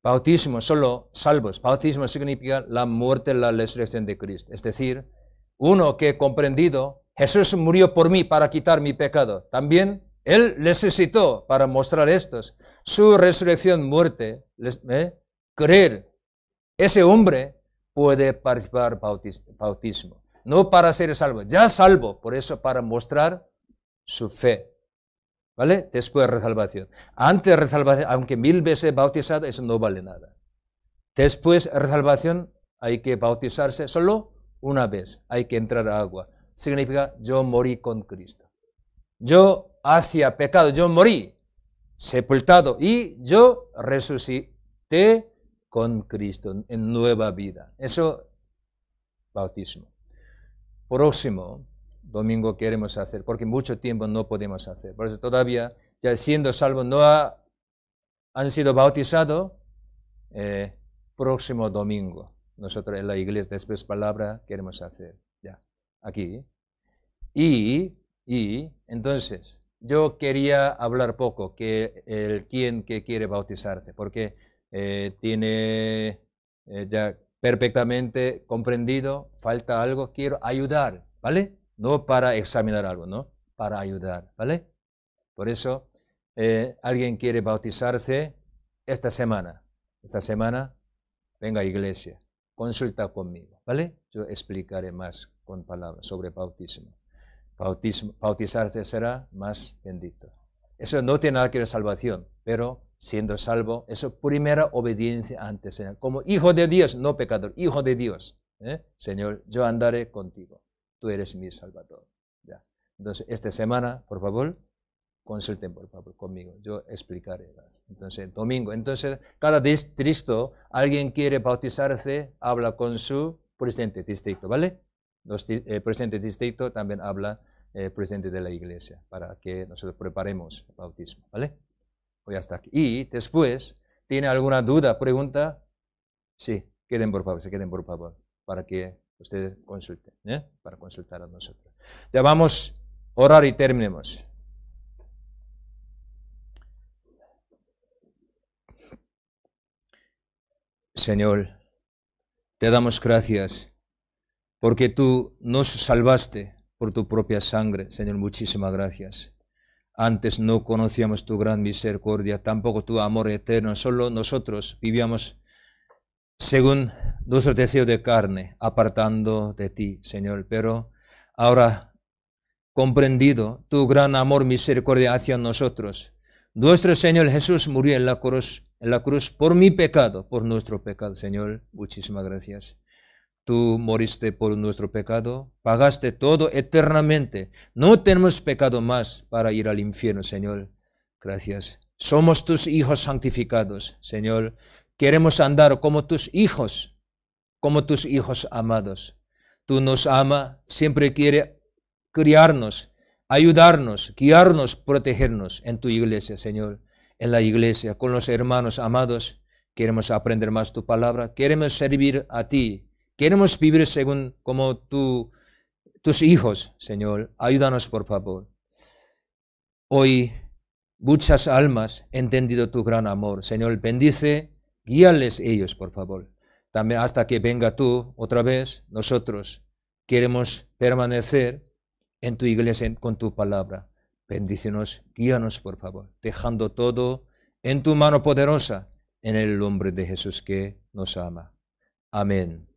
Bautismo, solo salvos. Bautismo significa la muerte, la resurrección de Cristo. Es decir, uno que he comprendido, Jesús murió por mí para quitar mi pecado. También Él resucitó para mostrar estos. Su resurrección, muerte, eh, creer ese hombre puede participar bautismo, no para ser salvo, ya salvo, por eso para mostrar su fe. ¿Vale? Después resalvación. Antes de resalvación, aunque mil veces bautizado, eso no vale nada. Después resalvación, hay que bautizarse solo una vez, hay que entrar a agua. Significa, yo morí con Cristo. Yo hacía pecado, yo morí, sepultado y yo resucité con Cristo en nueva vida. Eso, bautismo. Próximo domingo queremos hacer, porque mucho tiempo no podemos hacer. Por eso todavía, ya siendo salvos, no han sido bautizados. Eh, próximo domingo, nosotros en la iglesia, después palabra, queremos hacer. Ya, aquí. Y, y, entonces, yo quería hablar poco que el quien que quiere bautizarse, porque eh, tiene eh, ya perfectamente comprendido, falta algo, quiero ayudar, ¿vale? No para examinar algo, ¿no? Para ayudar, ¿vale? Por eso, eh, alguien quiere bautizarse esta semana, esta semana, venga a iglesia, consulta conmigo, ¿vale? Yo explicaré más con palabras sobre bautismo. bautismo bautizarse será más bendito. Eso no tiene nada que ver con salvación, pero siendo salvo, eso primera obediencia ante el Señor. Como hijo de Dios, no pecador, hijo de Dios. ¿eh? Señor, yo andaré contigo. Tú eres mi salvador. Ya. Entonces, esta semana, por favor, consulten, por favor, conmigo. Yo explicaré. Más. Entonces, domingo. Entonces, cada distrito, alguien quiere bautizarse, habla con su presidente distrito, ¿vale? El presidente distrito también habla eh, presidente de la iglesia, para que nosotros preparemos el bautismo, ¿vale? Voy hasta aquí. Y después, ¿tiene alguna duda, pregunta? Sí, queden por favor, se queden por favor, para que ustedes consulten, ¿eh? para consultar a nosotros. Ya vamos a orar y terminemos. Señor, te damos gracias porque tú nos salvaste por tu propia sangre. Señor, muchísimas gracias. Antes no conocíamos tu gran misericordia, tampoco tu amor eterno. Solo nosotros vivíamos según nuestro deseo de carne, apartando de ti, Señor. Pero ahora comprendido tu gran amor misericordia hacia nosotros. Nuestro Señor Jesús murió en la cruz, en la cruz por mi pecado, por nuestro pecado, Señor. Muchísimas gracias. Tú moriste por nuestro pecado, pagaste todo eternamente. No tenemos pecado más para ir al infierno, Señor. Gracias. Somos tus hijos santificados, Señor. Queremos andar como tus hijos, como tus hijos amados. Tú nos ama, siempre quiere criarnos, ayudarnos, guiarnos, protegernos en tu iglesia, Señor. En la iglesia, con los hermanos amados, queremos aprender más tu palabra, queremos servir a ti Queremos vivir según como tú, tus hijos, Señor. Ayúdanos, por favor. Hoy muchas almas han entendido tu gran amor. Señor, bendice, guíales ellos, por favor. También hasta que venga tú otra vez, nosotros queremos permanecer en tu iglesia con tu palabra. Bendícenos, guíanos, por favor, dejando todo en tu mano poderosa, en el nombre de Jesús que nos ama. Amén.